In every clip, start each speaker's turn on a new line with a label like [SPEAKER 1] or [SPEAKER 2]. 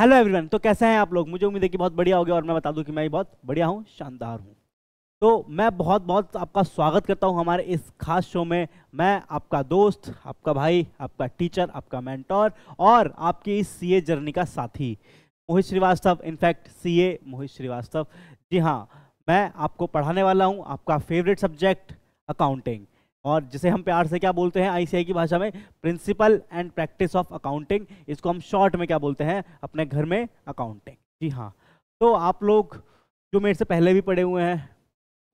[SPEAKER 1] Hello everyone तो कैसे हैं आप लोग मुझे उम्मीद है कि बहुत बढ़िया होगी और मैं बता दूं कि मैं भी बहुत बढ़िया हूं शानदार हूं तो मैं बहुत बहुत आपका स्वागत करता हूं हमारे इस खास शो में मैं आपका दोस्त आपका भाई आपका टीचर आपका मैंटोर और आपकी इस सी जर्नी का साथी मोहित श्रीवास्तव इनफैक्ट ए मोहित श्रीवास्तव जी हाँ मैं आपको पढ़ाने वाला हूँ आपका फेवरेट सब्जेक्ट अकाउंटिंग और जिसे हम प्यार से क्या बोलते हैं आईसीआई की भाषा में principle and practice of accounting इसको हम शॉर्ट में क्या बोलते हैं अपने घर में अकाउंटिंग जी हाँ तो आप लोग जो मेरे से पहले भी पढ़े हुए हैं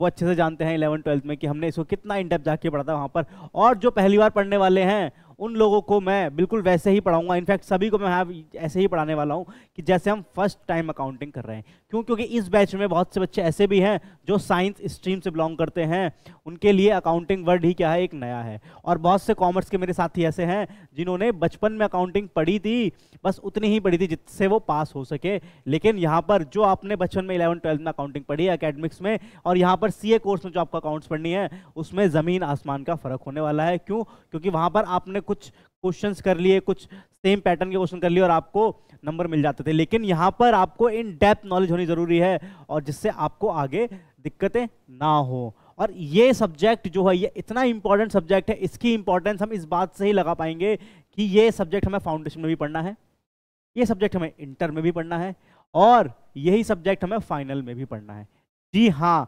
[SPEAKER 1] वो अच्छे से जानते हैं इलेवन ट्वेल्थ में कि हमने इसको कितना इंडेप जाके पढ़ा था वहाँ पर और जो पहली बार पढ़ने वाले हैं उन लोगों को मैं बिल्कुल वैसे ही पढ़ाऊंगा इनफैक्ट सभी को मैं ऐसे ही पढ़ाने वाला हूँ कि जैसे हम फर्स्ट टाइम अकाउंटिंग कर रहे हैं क्यों क्योंकि इस बैच में बहुत से बच्चे ऐसे भी हैं जो साइंस स्ट्रीम से बिलोंग करते हैं उनके लिए अकाउंटिंग वर्ड ही क्या है एक नया है और बहुत से कॉमर्स के मेरे साथी ऐसे हैं जिन्होंने बचपन में अकाउंटिंग पढ़ी थी बस उतनी ही पढ़ी थी जिससे वो पास हो सके लेकिन यहाँ पर जो आपने बचपन में इलेवन ट्वेल्थ में अकाउंटिंग पढ़ी है अकेडमिक्स में और यहाँ पर सी कोर्स में जो आपको अकाउंट्स पढ़नी है उसमें ज़मीन आसमान का फ़र्क होने वाला है क्यों क्योंकि वहाँ पर आपने कुछ क्वेश्चन कर लिए कुछ सेम पैटर्न के क्वेश्चन कर लिए और आपको नंबर मिल जाते थे लेकिन यहाँ पर आपको इन डेप्थ नॉलेज होनी ज़रूरी है और जिससे आपको आगे दिक्कतें ना हो और ये सब्जेक्ट जो है ये इतना इंपॉर्टेंट सब्जेक्ट है इसकी इंपॉर्टेंस हम इस बात से ही लगा पाएंगे कि ये सब्जेक्ट हमें फाउंडेशन में भी पढ़ना है ये सब्जेक्ट हमें इंटर में भी पढ़ना है और यही सब्जेक्ट हमें फाइनल में भी पढ़ना है जी हाँ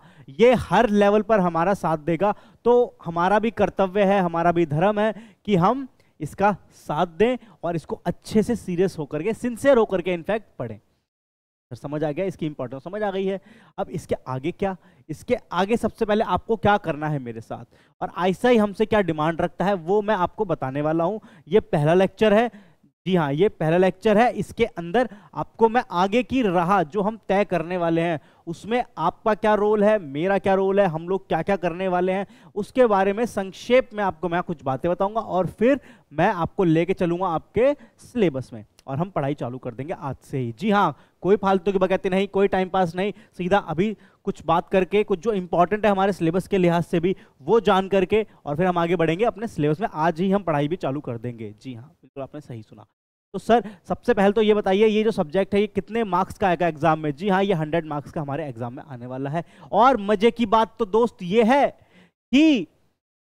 [SPEAKER 1] ये हर लेवल पर हमारा साथ देगा तो हमारा भी कर्तव्य है हमारा भी धर्म है कि हम इसका साथ दें और इसको अच्छे से सीरियस होकर के सिंसियर होकर के इनफैक्ट पढ़ें फिर तो समझ आ गया इसकी इंपॉर्टेंस समझ आ गई है अब इसके आगे क्या इसके आगे सबसे पहले आपको क्या करना है मेरे साथ और ऐसा ही हमसे क्या डिमांड रखता है वो मैं आपको बताने वाला हूँ ये पहला लेक्चर है जी हाँ ये पहला लेक्चर है इसके अंदर आपको मैं आगे की राह जो हम तय करने वाले हैं उसमें आपका क्या रोल है मेरा क्या रोल है हम लोग क्या क्या करने वाले हैं उसके बारे में संक्षेप में आपको मैं कुछ बातें बताऊंगा और फिर मैं आपको लेके चलूंगा आपके सिलेबस में और हम पढ़ाई चालू कर देंगे आज से ही जी हाँ कोई फालतू की बगैती नहीं कोई टाइम पास नहीं सीधा अभी कुछ बात करके कुछ जो इंपॉर्टेंट है हमारे सिलेबस के लिहाज से भी वो जान करके और फिर हम आगे बढ़ेंगे अपने सिलेबस में आज ही हम पढ़ाई भी चालू कर देंगे जी हाँ बिल्कुल आपने सही सुना तो सर सबसे पहले तो ये बताइए ये जो सब्जेक्ट है ये कितने मार्क्स का आएगा एग्जाम में जी हाँ ये हंड्रेड मार्क्स का हमारे एग्जाम में आने वाला है और मजे की बात तो दोस्त ये है कि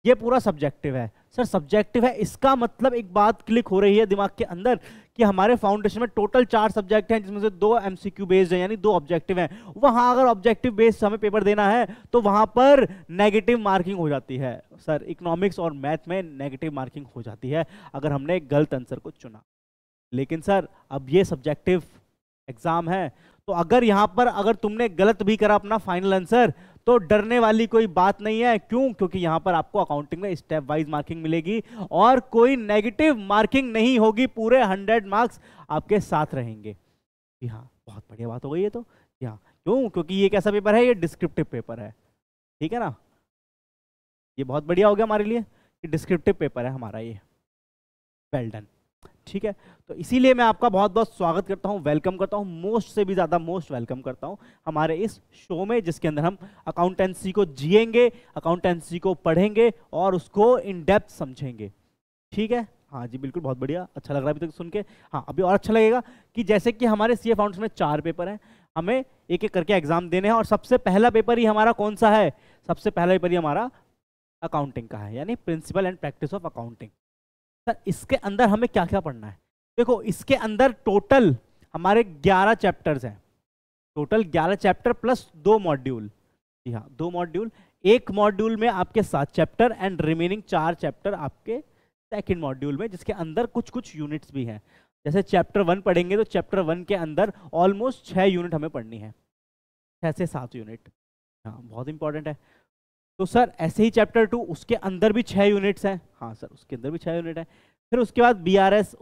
[SPEAKER 1] ये पूरा सब्जेक्टिव है सर सब्जेक्टिव है इसका मतलब एक बात क्लिक हो रही है दिमाग के अंदर कि हमारे फाउंडेशन में टोटल चार सब्जेक्ट हैं जिसमें से दो एमसीक्यू बेस्ड हैं यानी दो ऑब्जेक्टिव हैं वहां अगर ऑब्जेक्टिव बेस्ड हमें पेपर देना है तो वहां पर नेगेटिव मार्किंग हो जाती है सर इकोनॉमिक्स और मैथ में नेगेटिव मार्किंग हो जाती है अगर हमने गलत आंसर को चुना लेकिन सर अब ये सब्जेक्टिव एग्जाम है तो अगर यहां पर अगर तुमने गलत भी करा अपना फाइनल आंसर तो डरने वाली कोई बात नहीं है क्यों क्योंकि यहां पर आपको अकाउंटिंग में स्टेप वाइज मार्किंग मिलेगी और कोई नेगेटिव मार्किंग नहीं होगी पूरे हंड्रेड मार्क्स आपके साथ रहेंगे जी हाँ बहुत बढ़िया बात हो गई ये तो जी हाँ क्यों क्योंकि ये कैसा पेपर है ये डिस्क्रिप्टिव पेपर है ठीक है ना ये बहुत बढ़िया हो गया हमारे लिए डिस्क्रिप्टिव पेपर है हमारा ये वेल डन ठीक है तो इसीलिए मैं आपका बहुत बहुत स्वागत करता हूँ वेलकम करता हूँ मोस्ट से भी ज़्यादा मोस्ट वेलकम करता हूँ हमारे इस शो में जिसके अंदर हम अकाउंटेंसी को जियेंगे अकाउंटेंसी को पढ़ेंगे और उसको इन डेप्थ समझेंगे ठीक है हाँ जी बिल्कुल बहुत बढ़िया अच्छा लग रहा है अभी तक सुन के हाँ अभी और अच्छा लगेगा कि जैसे कि हमारे सी ए फाउंडेशन में चार पेपर हैं हमें एक एक करके एग्जाम देने हैं और सबसे पहला पेपर ही हमारा कौन सा है सबसे पहला पेपर ही हमारा अकाउंटिंग का है यानी principle and practice of accounting sir इसके अंदर हमें क्या क्या पढ़ना है देखो इसके अंदर टोटल हमारे 11 चैप्टर्स हैं टोटल 11 चैप्टर प्लस दो मॉड्यूल जी हाँ दो मॉड्यूल एक मॉड्यूल में आपके सात चैप्टर एंड रिमेनिंग चार चैप्टर आपके सेकेंड मॉड्यूल में जिसके अंदर कुछ कुछ यूनिट्स भी हैं जैसे चैप्टर वन पढ़ेंगे तो चैप्टर वन के अंदर ऑलमोस्ट छः यूनिट हमें पढ़नी है छः से सात यूनिट हाँ बहुत इंपॉर्टेंट है तो सर ऐसे ही चैप्टर टू उसके अंदर भी छह यूनिट्स हैं हाँ सर उसके अंदर भी छह यूनिट है फिर उसके बाद बी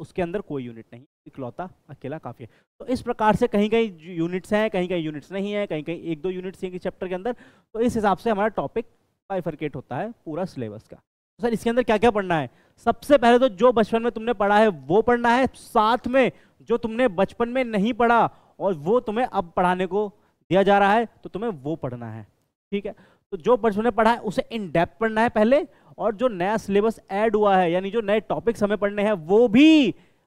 [SPEAKER 1] उसके अंदर कोई यूनिट नहीं इकलौता अकेला काफ़ी है तो इस प्रकार से कहीं कहीं यूनिट्स हैं कहीं कहीं यूनिट्स नहीं है कहीं कहीं एक दो यूनिट्स हैं चैप्टर के अंदर तो इस हिसाब से हमारा टॉपिक बाइफर्केट होता है पूरा सिलेबस का तो सर इसके अंदर क्या क्या पढ़ना है सबसे पहले तो जो बचपन में तुमने पढ़ा है वो पढ़ना है साथ में जो तुमने बचपन में नहीं पढ़ा और वो तुम्हें अब पढ़ाने को दिया जा रहा है तो तुम्हें वो पढ़ना है ठीक है तो जो बचपन में पढ़ा है उसे इन डेप्थ पढ़ना है पहले और जो नया सिलेबस ऐड हुआ है यानी जो नए टॉपिक्स हमें पढ़ने हैं वो भी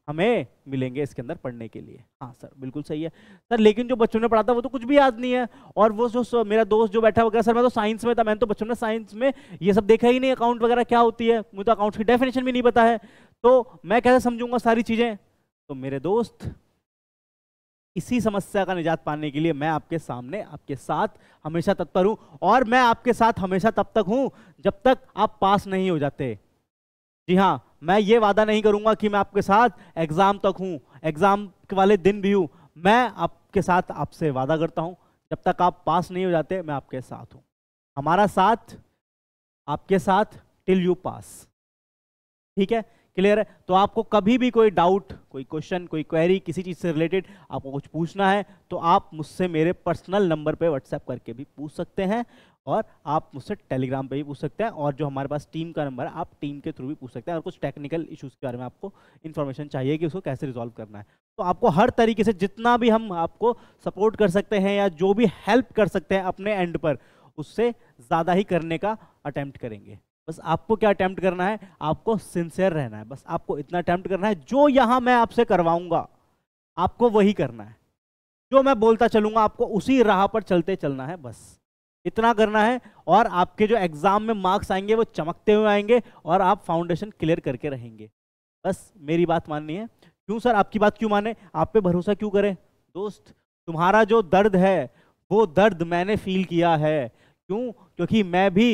[SPEAKER 1] हमें मिलेंगे इसके अंदर पढ़ने के लिए हाँ सर बिल्कुल सही है सर लेकिन जो बच्चों ने पढ़ा था वो तो कुछ भी याद नहीं है और वो जो मेरा दोस्त जो बैठा वगैरह सर मैं तो साइंस में था मैंने तो बच्चों ने साइंस में ये सब देखा ही नहीं अकाउंट वगैरह क्या होती है मुझे तो अकाउंट की डेफिनेशन भी नहीं पता है तो मैं कैसे समझूंगा सारी चीज़ें तो मेरे दोस्त इसी समस्या का निजात पाने के लिए मैं आपके सामने आपके साथ हमेशा तत्पर हूं और मैं आपके साथ हमेशा तब तक हूं जब तक आप पास नहीं हो जाते जी हाँ मैं ये वादा नहीं करूंगा कि मैं आपके साथ एग्ज़ाम तक हूं एग्ज़ाम वाले दिन भी हूं मैं आपके साथ आपसे वादा करता हूं जब तक आप पास नहीं हो जाते मैं आपके साथ हूं हमारा साथ आपके साथ टिल यू पास ठीक है क्लियर है तो आपको कभी भी कोई डाउट कोई क्वेश्चन कोई क्वेरी किसी चीज़ से रिलेटेड आपको कुछ पूछना है तो आप मुझसे मेरे पर्सनल नंबर पे व्हाट्सएप करके भी पूछ सकते हैं और आप मुझसे टेलीग्राम पे भी पूछ सकते हैं और जो हमारे पास टीम का नंबर है आप टीम के थ्रू भी पूछ सकते हैं और कुछ टेक्निकल इशूज़ के बारे में आपको इन्फॉर्मेशन चाहिए कि उसको कैसे रिजॉल्व करना है तो आपको हर तरीके से जितना भी हम आपको सपोर्ट कर सकते हैं या जो भी हेल्प कर सकते हैं अपने एंड पर उससे ज़्यादा ही करने का अटैम्प्ट करेंगे बस आपको क्या अटैम्प्ट करना है आपको सिंसियर रहना है बस आपको इतना अटैम्प्ट करना है जो यहाँ मैं आपसे करवाऊंगा आपको वही करना है जो मैं बोलता चलूंगा आपको उसी राह पर चलते चलना है बस इतना करना है और आपके जो एग्ज़ाम में मार्क्स आएंगे वो चमकते हुए आएंगे और आप फाउंडेशन क्लियर करके रहेंगे बस मेरी बात माननी है क्यों सर आपकी बात क्यों माने आप पे भरोसा क्यों करें दोस्त तुम्हारा जो दर्द है वो दर्द मैंने फील किया है क्यों क्योंकि मैं भी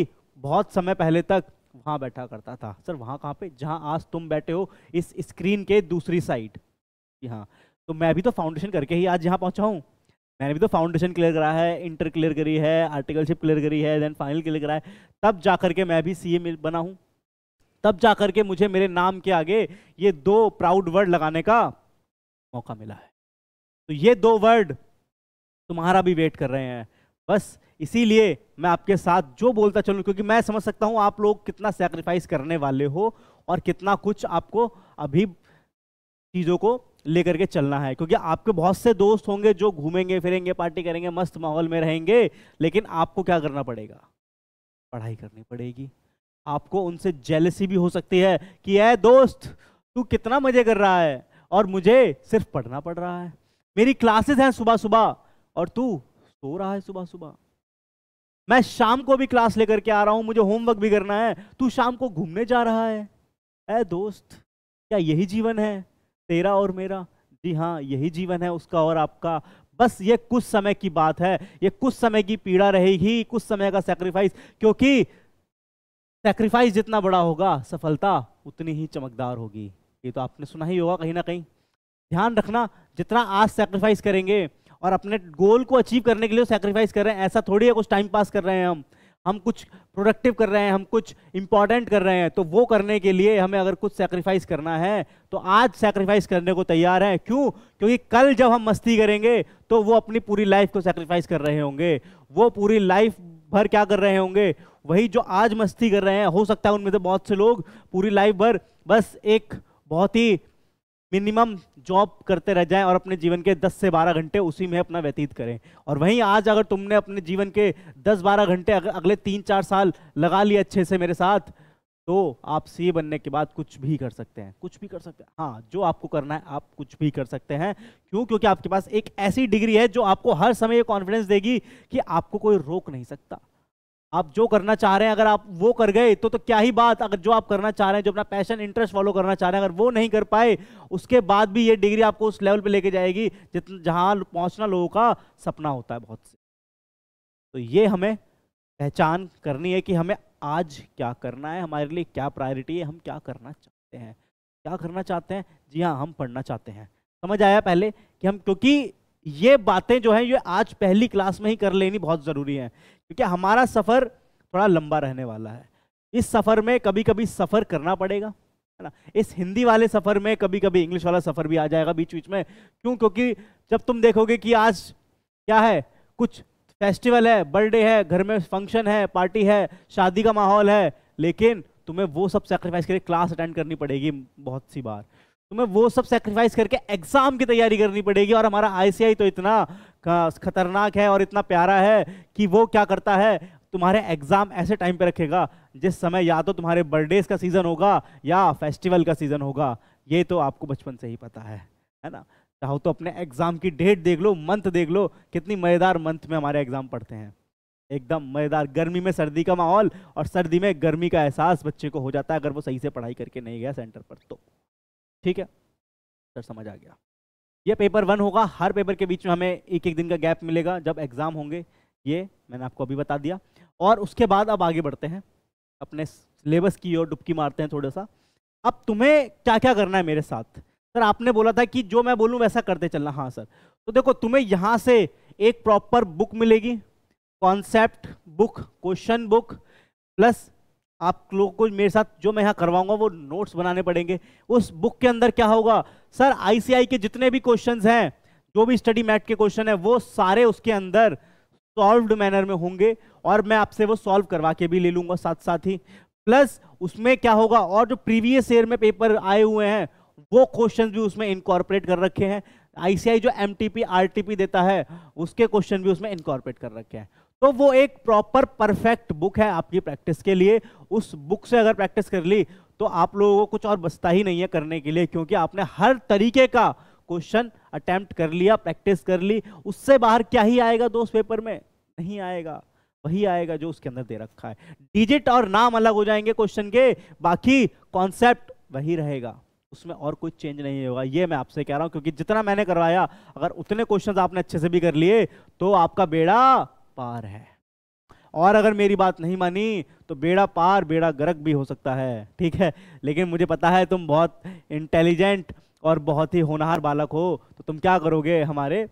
[SPEAKER 1] बहुत समय पहले तक वहां बैठा करता था सर वहां कहाँ पे जहां आज तुम बैठे हो इस स्क्रीन के दूसरी साइड हाँ तो मैं भी तो फाउंडेशन करके ही आज यहाँ पहुंचा हूँ मैंने भी तो फाउंडेशन क्लियर करा है इंटर क्लियर करी है आर्टिकलशिप क्लियर करी है देन फाइनल क्लियर करा है तब जा करके मैं भी सी बना हूँ तब जा करके मुझे मेरे नाम के आगे ये दो प्राउड वर्ड लगाने का मौका मिला है तो ये दो वर्ड तुम्हारा भी वेट कर रहे हैं बस इसीलिए मैं आपके साथ जो बोलता चलूँ क्योंकि मैं समझ सकता हूँ आप लोग कितना सेक्रीफाइस करने वाले हो और कितना कुछ आपको अभी चीज़ों को लेकर के चलना है क्योंकि आपके बहुत से दोस्त होंगे जो घूमेंगे फिरेंगे पार्टी करेंगे मस्त माहौल में रहेंगे लेकिन आपको क्या करना पड़ेगा पढ़ाई करनी पड़ेगी आपको उनसे जेलसी भी हो सकती है कि है दोस्त तू कितना मजे कर रहा है और मुझे सिर्फ पढ़ना पड़ रहा है मेरी क्लासेस हैं सुबह सुबह और तू सो रहा है सुबह सुबह मैं शाम को भी क्लास लेकर के आ रहा हूं मुझे होमवर्क भी करना है तू शाम को घूमने जा रहा है ए दोस्त क्या यही जीवन है तेरा और मेरा जी हाँ यही जीवन है उसका और आपका बस ये कुछ समय की बात है ये कुछ समय की पीड़ा रहेगी कुछ समय का सेक्रीफाइस क्योंकि सेक्रीफाइस जितना बड़ा होगा सफलता उतनी ही चमकदार होगी ये तो आपने सुना ही होगा कहीं ना कहीं ध्यान रखना जितना आज सेक्रीफाइस करेंगे और अपने गोल को अचीव करने के लिए सेक्रीफाइस कर रहे हैं ऐसा थोड़ी है कुछ टाइम पास कर रहे हैं हम हम कुछ प्रोडक्टिव कर रहे हैं हम कुछ इंपॉर्टेंट कर रहे हैं तो वो करने के लिए हमें अगर कुछ सेक्रीफाइस करना है तो आज सेक्रीफाइस करने को तैयार हैं क्यों क्योंकि कल जब हम मस्ती करेंगे तो वो अपनी पूरी लाइफ को सेक्रीफाइस कर रहे होंगे वो पूरी लाइफ भर क्या कर रहे होंगे वही जो आज मस्ती कर रहे हैं हो सकता है उनमें से बहुत से लोग पूरी लाइफ भर बस एक बहुत ही मिनिमम जॉब करते रह जाएं और अपने जीवन के 10 से 12 घंटे उसी में अपना व्यतीत करें और वहीं आज अगर तुमने अपने जीवन के 10-12 घंटे अगले तीन चार साल लगा लिए अच्छे से मेरे साथ तो आप सी बनने के बाद कुछ भी कर सकते हैं कुछ भी कर सकते हैं हाँ जो आपको करना है आप कुछ भी कर सकते हैं क्यों क्योंकि आपके पास एक ऐसी डिग्री है जो आपको हर समय ये कॉन्फिडेंस देगी कि आपको कोई रोक नहीं सकता आप जो करना चाह रहे हैं अगर आप वो कर गए तो तो क्या ही बात अगर जो आप करना चाह रहे हैं जो अपना पैशन इंटरेस्ट फॉलो करना चाह रहे हैं अगर वो नहीं कर पाए उसके बाद भी ये डिग्री आपको उस लेवल पे लेके जाएगी जित जहाँ पहुँचना लोगों का सपना होता है बहुत से तो ये हमें पहचान करनी है कि हमें आज क्या करना है हमारे लिए क्या प्रायोरिटी है हम क्या करना चाहते हैं क्या करना चाहते हैं जी हाँ हम पढ़ना चाहते हैं समझ आया पहले कि हम क्योंकि ये बातें जो है ये आज पहली क्लास में ही कर लेनी बहुत ज़रूरी है क्योंकि हमारा सफ़र थोड़ा लंबा रहने वाला है इस सफ़र में कभी कभी सफ़र करना पड़ेगा है ना इस हिंदी वाले सफ़र में कभी कभी इंग्लिश वाला सफ़र भी आ जाएगा बीच बीच में क्यों क्योंकि जब तुम देखोगे कि आज क्या है कुछ फेस्टिवल है बर्थडे है घर में फंक्शन है पार्टी है शादी का माहौल है लेकिन तुम्हें वो सब सेक्रीफाइस करके क्लास अटेंड करनी पड़ेगी बहुत सी बार तुम्हें तो वो सब सेक्रीफाइस करके एग्जाम की तैयारी करनी पड़ेगी और हमारा आईसीआई तो इतना खतरनाक है और इतना प्यारा है कि वो क्या करता है तुम्हारे एग्जाम ऐसे टाइम पे रखेगा जिस समय या तो तुम्हारे बर्थडेज का सीजन होगा या फेस्टिवल का सीजन होगा ये तो आपको बचपन से ही पता है है ना चाहो तो अपने एग्जाम की डेट देख लो मंथ देख लो कितनी मज़ेदार मंथ में हमारे एग्जाम पढ़ते हैं एकदम मज़ेदार गर्मी में सर्दी का माहौल और सर्दी में गर्मी का एहसास बच्चे को हो जाता है अगर वो सही से पढ़ाई करके नहीं गया सेंटर पर तो ठीक है सर समझ आ गया ये पेपर वन होगा हर पेपर के बीच में हमें एक एक दिन का गैप मिलेगा जब एग्ज़ाम होंगे ये मैंने आपको अभी बता दिया और उसके बाद अब आगे बढ़ते हैं अपने सिलेबस की ओर डुबकी मारते हैं थोड़ा सा अब तुम्हें क्या क्या करना है मेरे साथ सर आपने बोला था कि जो मैं बोलूँ वैसा करते चलना हाँ सर तो देखो तुम्हें यहाँ से एक प्रॉपर बुक मिलेगी concept book question book plus आप लोग को मेरे साथ जो मैं यहाँ करवाऊंगा वो नोट्स बनाने पड़ेंगे उस बुक के अंदर क्या होगा सर आईसीआई के जितने भी क्वेश्चन हैं जो भी स्टडी मैट के क्वेश्चन है वो सारे उसके अंदर सॉल्व्ड मैनर में होंगे और मैं आपसे वो सॉल्व करवा के भी ले लूंगा साथ साथ ही प्लस उसमें क्या होगा और जो प्रीवियस ईयर में पेपर आए हुए हैं वो क्वेश्चन भी उसमें इनकॉर्पोरेट कर रखे हैं आईसीआई जो एम टी देता है उसके क्वेश्चन भी उसमें इनकॉर्पोरेट कर रखे हैं तो वो एक प्रॉपर परफेक्ट बुक है आपकी प्रैक्टिस के लिए उस बुक से अगर प्रैक्टिस कर ली तो आप लोगों को कुछ और बचता ही नहीं है करने के लिए क्योंकि आपने हर तरीके का क्वेश्चन अटैम्प्ट कर लिया प्रैक्टिस कर ली उससे बाहर क्या ही आएगा दोस्त पेपर में नहीं आएगा वही आएगा जो उसके अंदर दे रखा है डिजिट और नाम अलग हो जाएंगे क्वेश्चन के बाकी कॉन्सेप्ट वही रहेगा उसमें और कोई चेंज नहीं होगा ये मैं आपसे कह रहा हूँ क्योंकि जितना मैंने करवाया अगर उतने क्वेश्चंस आपने अच्छे से भी कर लिए तो आपका बेड़ा पार है और अगर मेरी बात नहीं मानी तो बेड़ा पार बेड़ा गरक भी हो सकता है ठीक है लेकिन मुझे पता है तुम बहुत इंटेलिजेंट और बहुत ही होनहार बालक हो तो तुम क्या करोगे हमारे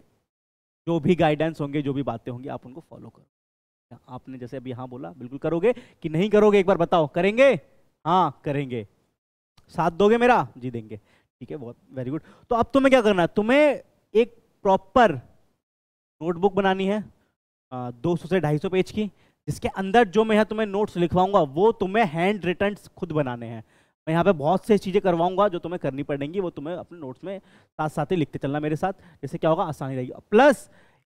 [SPEAKER 1] जो भी गाइडेंस होंगे जो भी बातें होंगी आप उनको फॉलो करो आपने जैसे अभी हाँ बोला बिल्कुल करोगे कि नहीं करोगे एक बार बताओ करेंगे हाँ करेंगे साथ दोगे मेरा जी देंगे ठीक है बहुत वेरी गुड तो अब तुम्हें क्या करना है तुम्हें एक प्रॉपर नोटबुक बनानी है दो सौ से ढाई सौ पेज की जिसके अंदर जो मैं यहाँ तुम्हें नोट्स लिखवाऊंगा वो तुम्हें हैंड रिटर्न खुद बनाने हैं मैं यहाँ पे बहुत सी चीज़ें करवाऊंगा जो तुम्हें करनी पड़ेंगी वो तुम्हें अपने नोट्स में साथ साथ ही लिखते चलना मेरे साथ जैसे क्या होगा आसानी रहेगी प्लस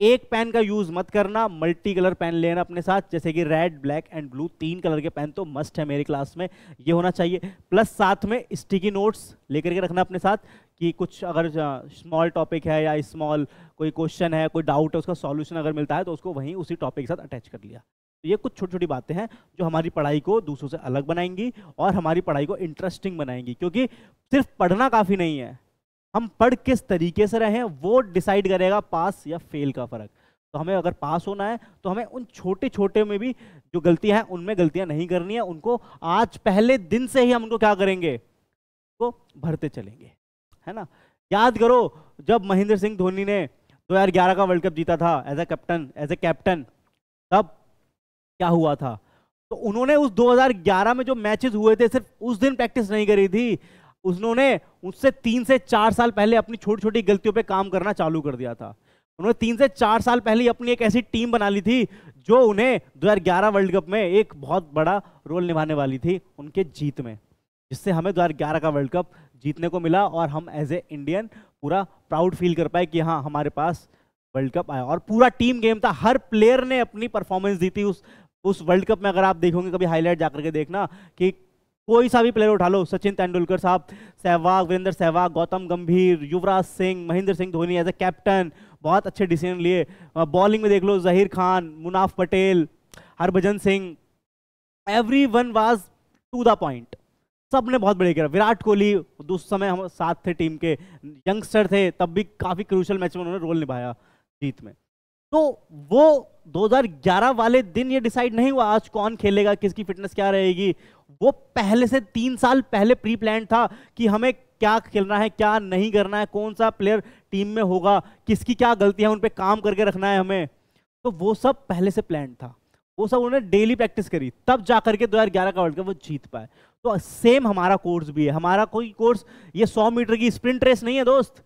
[SPEAKER 1] एक पेन का यूज़ मत करना मल्टी कलर पेन लेना अपने साथ जैसे कि रेड ब्लैक एंड ब्लू तीन कलर के पेन तो मस्ट है मेरी क्लास में ये होना चाहिए प्लस साथ में स्टिकी नोट्स लेकर के रखना अपने साथ कि कुछ अगर स्मॉल टॉपिक है या स्मॉल कोई क्वेश्चन है कोई डाउट है उसका सॉल्यूशन अगर मिलता है तो उसको वहीं उसी टॉपिक के साथ अटैच कर लिया तो ये कुछ छोटी छोटी बातें हैं जो हमारी पढ़ाई को दूसरों से अलग बनाएंगी और हमारी पढ़ाई को इंटरेस्टिंग बनाएंगी क्योंकि सिर्फ पढ़ना काफ़ी नहीं है हम पढ़ किस तरीके से रहें वो डिसाइड करेगा पास या फेल का फ़र्क तो हमें अगर पास होना है तो हमें उन छोटे छोटे में भी जो गलतियाँ हैं उनमें गलतियाँ नहीं करनी है उनको आज पहले दिन से ही हम उनको क्या करेंगे को भरते चलेंगे है ना याद करो जब महेंद्र सिंह धोनी ने 2011 का वर्ल्ड कप जीता था as a captain as a captain तब क्या हुआ था तो उन्होंने उस 2011 में जो मैचेस हुए थे सिर्फ उस दिन प्रैक्टिस नहीं करी थी उन्होंने उससे तीन से चार साल पहले अपनी छोटी छोटी गलतियों पे काम करना चालू कर दिया था उन्होंने तीन से चार साल पहले अपनी एक ऐसी टीम बना ली थी जो उन्हें 2011 वर्ल्ड कप में एक बहुत बड़ा रोल निभाने वाली थी उनके जीत में जिससे हमें 2011 का वर्ल्ड कप जीतने को मिला और हम एज ए इंडियन पूरा प्राउड फील कर पाए कि हाँ हमारे पास वर्ल्ड कप आया और पूरा टीम गेम था हर प्लेयर ने अपनी परफॉर्मेंस दी थी उस उस वर्ल्ड कप में अगर आप देखोगे कभी हाईलाइट जाकर के देखना कि कोई सा भी प्लेयर उठा लो सचिन तेंदुलकर साहब Sehwag Virendra Sehwag Gautam Gambhir Yuvraj Singh Mahendra Singh Dhoni as a captain बहुत अच्छे डिसीजन लिए बॉलिंग में देख लो Zaheer Khan Munaf Patel Harbhajan Singh every one was to the point सबने बहुत बढ़िया किया विराट कोहली उस समय हम साथ थे टीम के यंगस्टर थे तब भी काफ़ी क्रूशल मैच में उन्होंने रोल निभाया जीत में तो वो 2011 वाले दिन ये डिसाइड नहीं हुआ आज कौन खेलेगा किसकी फिटनेस क्या रहेगी वो पहले से तीन साल पहले प्री प्लान था कि हमें क्या खेलना है क्या नहीं करना है कौन सा प्लेयर टीम में होगा किसकी क्या गलती है उन पर काम करके रखना है हमें तो वो सब पहले से प्लान था वो सब उन्होंने डेली प्रैक्टिस करी तब जाकर के 2011 का वर्ल्ड कप वो जीत पाए तो सेम हमारा कोर्स भी है हमारा कोई कोर्स ये सौ मीटर की स्प्रिंट रेस नहीं है दोस्त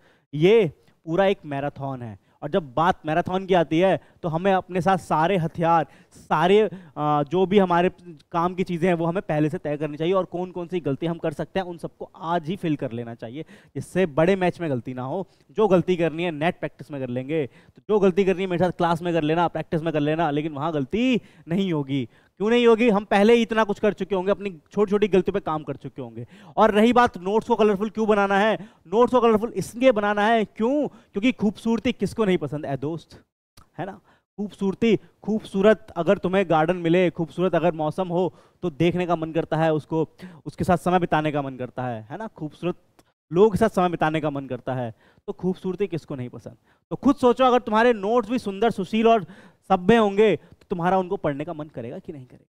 [SPEAKER 1] ये पूरा एक मैराथन है और जब बात मैराथन की आती है तो हमें अपने साथ सारे हथियार सारे जो भी हमारे काम की चीज़ें हैं वो हमें पहले से तय करनी चाहिए और कौन कौन सी गलती हम कर सकते हैं उन सबको आज ही फिल कर लेना चाहिए जिससे बड़े मैच में गलती ना हो जो गलती करनी है नेट प्रैक्टिस में कर लेंगे तो जो गलती करनी है मेरे साथ क्लास में कर लेना प्रैक्टिस में कर लेना लेकिन वहाँ गलती नहीं होगी क्यों नहीं होगी हम पहले ही इतना कुछ कर चुके होंगे अपनी छोटी छोटी गलतियों पे काम कर चुके होंगे और रही बात नोट्स को कलरफुल क्यों बनाना है नोट्स को कलरफुल इसलिए बनाना है क्यों क्योंकि खूबसूरती किसको नहीं पसंद है दोस्त है ना खूबसूरती खूबसूरत अगर तुम्हें गार्डन मिले खूबसूरत अगर मौसम हो तो देखने का मन करता है उसको उसके साथ समय बिताने का मन करता है है ना खूबसूरत लोगों के साथ समय बिताने का मन करता है तो खूबसूरती किसको नहीं पसंद तो खुद सोचो अगर तुम्हारे नोट्स भी सुंदर सुशील और सब में होंगे तो तुम्हारा उनको पढ़ने का मन करेगा कि नहीं करेगा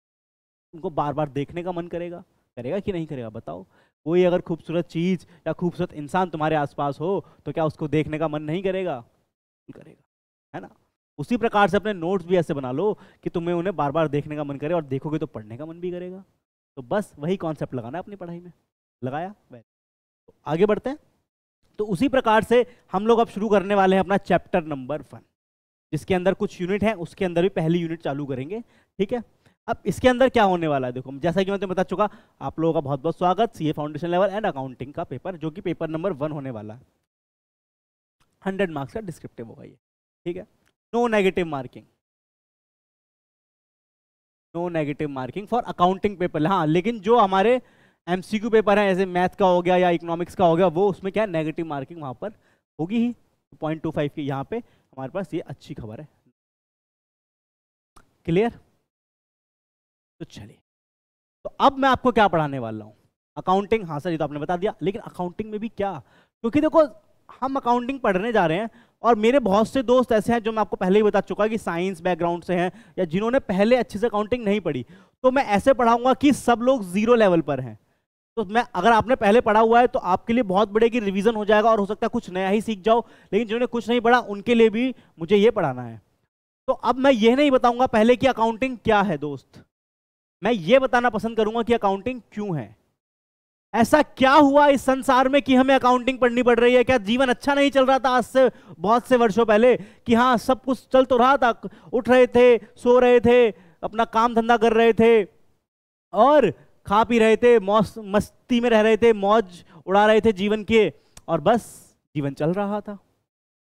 [SPEAKER 1] उनको बार बार देखने का मन करेगा करेगा कि नहीं करेगा बताओ कोई अगर खूबसूरत चीज़ या खूबसूरत इंसान तुम्हारे आसपास हो तो क्या उसको देखने का मन नहीं करेगा करेगा है ना उसी प्रकार से अपने नोट्स भी ऐसे बना लो कि तुम्हें उन्हें बार बार देखने का मन करे और देखोगे तो पढ़ने का मन भी करेगा तो बस वही कॉन्सेप्ट लगाना है अपनी पढ़ाई में लगाया तो आगे बढ़ते हैं तो उसी प्रकार से हम लोग अब शुरू करने वाले हैं अपना चैप्टर नंबर वन जिसके अंदर कुछ यूनिट है उसके अंदर भी पहली यूनिट चालू करेंगे ठीक है अब इसके अंदर क्या होने वाला है देखो जैसा कि मैं तुम्हें बता चुका आप लोगों का बहुत बहुत स्वागत CA foundation level and accounting का पेपर जो कि पेपर नंबर वन होने वाला है हंड्रेड मार्क्स का डिस्क्रिप्टिव होगा ये ठीक है no negative marking no negative marking for accounting paper हाँ लेकिन जो हमारे एम पेपर है जैसे मैथ का हो गया या इकोनॉमिक्स का हो गया वो उसमें क्या है नेगेटिव मार्किंग वहाँ पर होगी ही पॉइंट टू फाइव की यहाँ पे हमारे पास ये अच्छी खबर है क्लियर तो चलिए तो अब मैं आपको क्या पढ़ाने वाला हूं अकाउंटिंग हाँ सर ये तो आपने बता दिया लेकिन अकाउंटिंग में भी क्या क्योंकि देखो हम अकाउंटिंग पढ़ने जा रहे हैं और मेरे बहुत से दोस्त ऐसे हैं जो मैं आपको पहले ही बता चुका कि साइंस बैकग्राउंड से हैं या जिन्होंने पहले अच्छे से अकाउंटिंग नहीं पढ़ी तो मैं ऐसे पढ़ाऊंगा कि सब लोग जीरो लेवल पर हैं तो मैं अगर आपने पहले पढ़ा हुआ है तो आपके लिए बहुत बड़े की रिविजन हो जाएगा और हो सकता है कुछ नया ही सीख जाओ लेकिन जिन्होंने कुछ नहीं पढ़ा उनके लिए भी मुझे ये पढ़ाना है तो अब मैं ये नहीं बताऊंगा पहले कि अकाउंटिंग क्या है दोस्त मैं ये बताना पसंद करूंगा कि अकाउंटिंग क्यों है ऐसा क्या हुआ इस संसार में कि हमें अकाउंटिंग पढ़नी पड़ रही है क्या जीवन अच्छा नहीं चल रहा था आज से बहुत से वर्षों पहले कि हाँ सब कुछ चल तो रहा था उठ रहे थे सो रहे थे अपना काम धंधा कर रहे थे और खा पी रहे थे मौज मस्ती में रह रहे थे मौज उड़ा रहे थे जीवन के और बस जीवन चल रहा था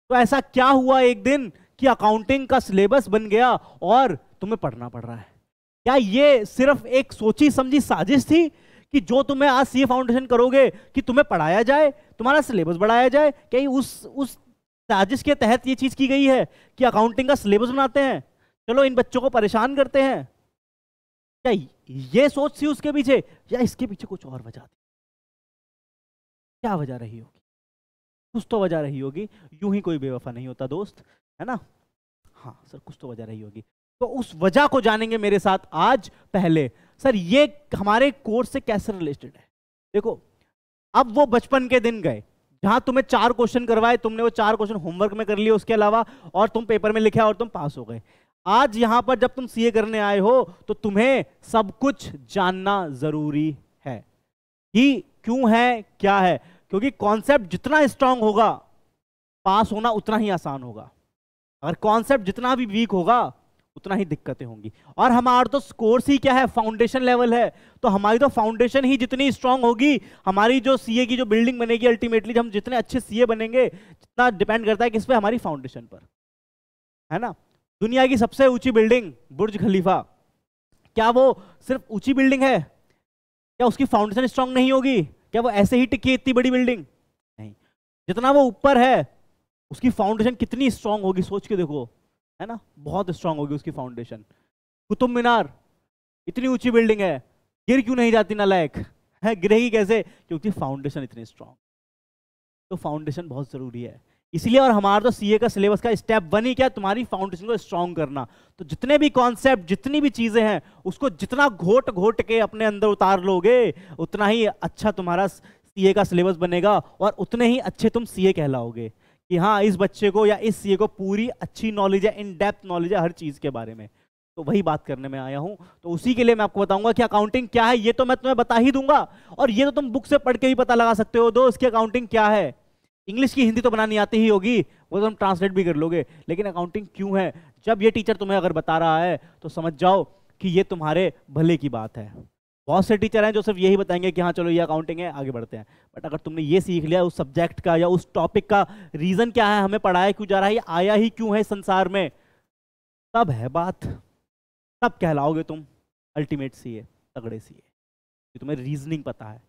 [SPEAKER 1] तो ऐसा क्या हुआ एक दिन कि अकाउंटिंग का सिलेबस बन गया और तुम्हें पढ़ना पड़ रहा है क्या ये सिर्फ एक सोची समझी साजिश थी कि जो तुम्हें आज सी फाउंडेशन करोगे कि तुम्हें पढ़ाया जाए तुम्हारा सिलेबस बढ़ाया जाए क्या उस उस साजिश के तहत ये चीज की गई है कि अकाउंटिंग का सिलेबस बनाते हैं चलो इन बच्चों को परेशान करते हैं क्या ये सोच थी उसके पीछे या इसके पीछे कुछ और वजह थी क्या वजह रही होगी कुछ तो वजह रही होगी यूं ही कोई बेवफा नहीं होता दोस्त है ना हाँ सर कुछ तो वजह रही होगी तो उस वजह को जानेंगे मेरे साथ आज पहले सर ये हमारे कोर्स से कैसे रिलेटेड है देखो अब वो बचपन के दिन गए जहां तुम्हें चार क्वेश्चन करवाए तुमने वो चार क्वेश्चन होमवर्क में कर लिए उसके अलावा और तुम पेपर में लिखा और तुम पास हो गए आज यहां पर जब तुम सीए करने आए हो तो तुम्हें सब कुछ जानना जरूरी है कि क्यों है क्या है क्योंकि कॉन्सेप्ट जितना स्ट्रांग होगा पास होना उतना ही आसान होगा अगर कॉन्सेप्ट जितना भी वीक होगा उतना ही दिक्कतें होंगी और हमारा तो स्कोर्स ही क्या है फाउंडेशन लेवल है तो हमारी तो फाउंडेशन ही जितनी स्ट्रांग होगी हमारी जो सीए की जो बिल्डिंग बनेगी अल्टीमेटली हम जितने अच्छे सीए बनेंगे जितना डिपेंड करता है किस पे हमारी फाउंडेशन पर है ना दुनिया की सबसे ऊंची बिल्डिंग बुर्ज खलीफा क्या वो सिर्फ ऊंची बिल्डिंग है क्या उसकी फाउंडेशन स्ट्रांग नहीं होगी क्या वो ऐसे ही टिकी इतनी बड़ी बिल्डिंग नहीं जितना वो ऊपर है उसकी फाउंडेशन कितनी स्ट्रांग होगी सोच के देखो है ना बहुत स्ट्रांग होगी उसकी फाउंडेशन कुतुब मीनार इतनी ऊंची बिल्डिंग है गिर क्यों नहीं जाती लायक है गिरेगी कैसे क्योंकि फाउंडेशन इतनी स्ट्रांग तो फाउंडेशन बहुत ज़रूरी है इसलिए और हमारा तो सीए का सिलेबस का स्टेप वन ही क्या तुम्हारी फाउंडेशन को स्ट्रांग करना तो जितने भी कॉन्सेप्ट जितनी भी चीजें हैं उसको जितना घोट घोट के अपने अंदर उतार लोगे उतना ही अच्छा तुम्हारा सीए का सिलेबस बनेगा और उतने ही अच्छे तुम सीए कहलाओगे कि हाँ इस बच्चे को या इस सीए को पूरी अच्छी नॉलेज है इन डेप्थ नॉलेज है हर चीज़ के बारे में तो वही बात करने में आया हूँ तो उसी के लिए मैं आपको बताऊंगा कि अकाउंटिंग क्या है ये तो मैं तुम्हें बता ही दूंगा और ये तो तुम बुक से पढ़ के ही पता लगा सकते हो दो इसकी अकाउंटिंग क्या है इंग्लिश की हिंदी तो बनानी आती ही होगी वो तो हम ट्रांसलेट भी कर लोगे लेकिन अकाउंटिंग क्यों है जब ये टीचर तुम्हें अगर बता रहा है तो समझ जाओ कि ये तुम्हारे भले की बात है बहुत से टीचर हैं जो सिर्फ यही बताएंगे कि हाँ चलो ये अकाउंटिंग है आगे बढ़ते हैं बट अगर तुमने ये सीख लिया उस सब्जेक्ट का या उस टॉपिक का रीज़न क्या है हमें पढ़ाया क्यों जा रहा है आया ही क्यों है संसार में तब है बात तब कहलाओगे तुम अल्टीमेट सी तगड़े सी तुम्हें रीजनिंग पता है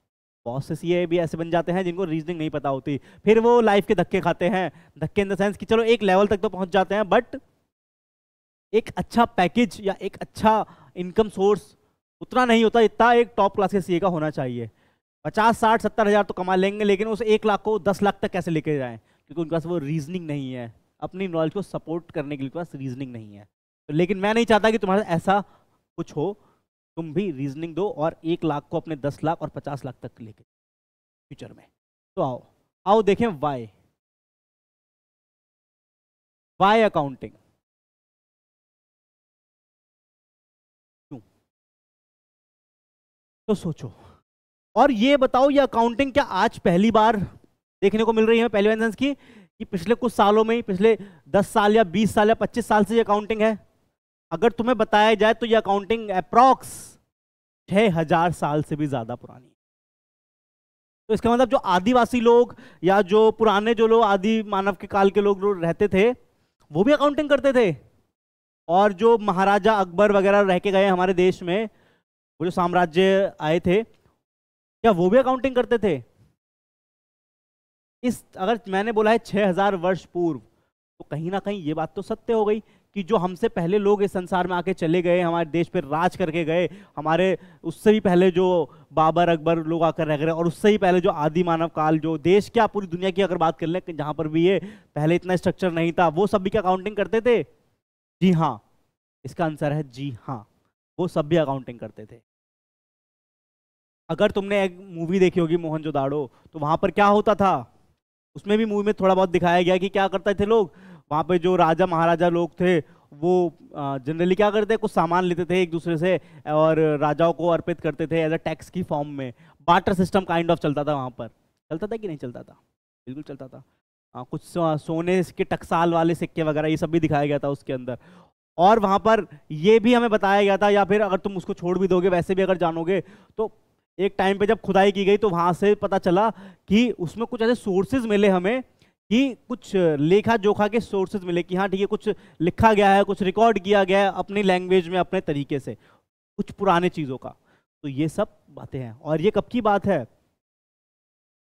[SPEAKER 1] बहुत से सीए भी ऐसे बन जाते हैं जिनको रीजनिंग नहीं पता होती फिर वो लाइफ के धक्के खाते हैं धक्के इन द सेंस कि चलो एक लेवल तक तो पहुंच जाते हैं बट एक अच्छा पैकेज या एक अच्छा इनकम सोर्स उतना नहीं होता इतना एक टॉप क्लास के सीए का होना चाहिए पचास साठ सत्तर हज़ार तो कमा लेंगे लेकिन उस एक लाख को दस लाख तक कैसे लेके जाए क्योंकि उनके पास वो रीजनिंग नहीं है अपनी नॉलेज को सपोर्ट करने के लिए पास रीजनिंग नहीं है तो लेकिन मैं नहीं चाहता कि तुम्हारा ऐसा कुछ हो तुम भी रीजनिंग दो और एक लाख को अपने दस लाख और पचास लाख तक लेके फ्यूचर में तो आओ आओ देखें
[SPEAKER 2] वाई वाई अकाउंटिंग क्यों
[SPEAKER 1] तो सोचो और ये बताओ ये अकाउंटिंग क्या आज पहली बार देखने को मिल रही है पहली बार की कि पिछले कुछ सालों में ही पिछले 10 साल या 20 साल या 25 साल से ये अकाउंटिंग है अगर तुम्हें बताया जाए तो ये अकाउंटिंग अप्रॉक्स छः हजार साल से भी ज़्यादा पुरानी तो इसका मतलब जो आदिवासी लोग या जो पुराने जो लोग आदि मानव के काल के लोग रहते थे वो भी अकाउंटिंग करते थे और जो महाराजा अकबर वगैरह रह के गए हमारे देश में वो जो साम्राज्य आए थे क्या वो भी अकाउंटिंग करते थे इस अगर मैंने बोला है 6000 वर्ष पूर्व तो कहीं ना कहीं ये बात तो सत्य हो गई कि जो हमसे पहले लोग इस संसार में आके चले गए हमारे देश पर राज करके गए हमारे उससे भी पहले जो बाबर अकबर लोग आकर रह गए और उससे ही पहले जो आदि मानव काल जो देश क्या पूरी दुनिया की अगर बात कर लें जहाँ पर भी ये पहले इतना स्ट्रक्चर नहीं था वो सब भी क्या काउंटिंग करते थे जी हाँ इसका आंसर है जी हाँ वो सब भी अकाउंटिंग करते थे अगर तुमने एक मूवी देखी होगी मोहन दाड़ो तो वहाँ पर क्या होता था उसमें भी मूवी में थोड़ा बहुत दिखाया गया कि क्या करते थे लोग वहाँ पे जो राजा महाराजा लोग थे वो जनरली क्या करते कुछ सामान लेते थे एक दूसरे से और राजाओं को अर्पित करते थे एज अ टैक्स की फॉर्म में बाटर सिस्टम काइंड ऑफ चलता था वहाँ पर चलता था कि नहीं चलता था बिल्कुल चलता था आ, कुछ सोने के टकसाल वाले सिक्के वगैरह ये सब भी दिखाया गया था उसके अंदर और वहाँ पर ये भी हमें बताया गया था या फिर अगर तुम उसको छोड़ भी दोगे वैसे भी अगर जानोगे तो एक टाइम पे जब खुदाई की गई तो वहाँ से पता चला कि उसमें कुछ ऐसे सोर्सेज मिले हमें कि कुछ लेखा जोखा के सोर्सेज मिले कि हाँ ठीक है कुछ लिखा गया है कुछ रिकॉर्ड किया गया है अपनी लैंग्वेज में अपने तरीके से कुछ पुराने चीज़ों का तो ये सब बातें हैं और ये कब की बात है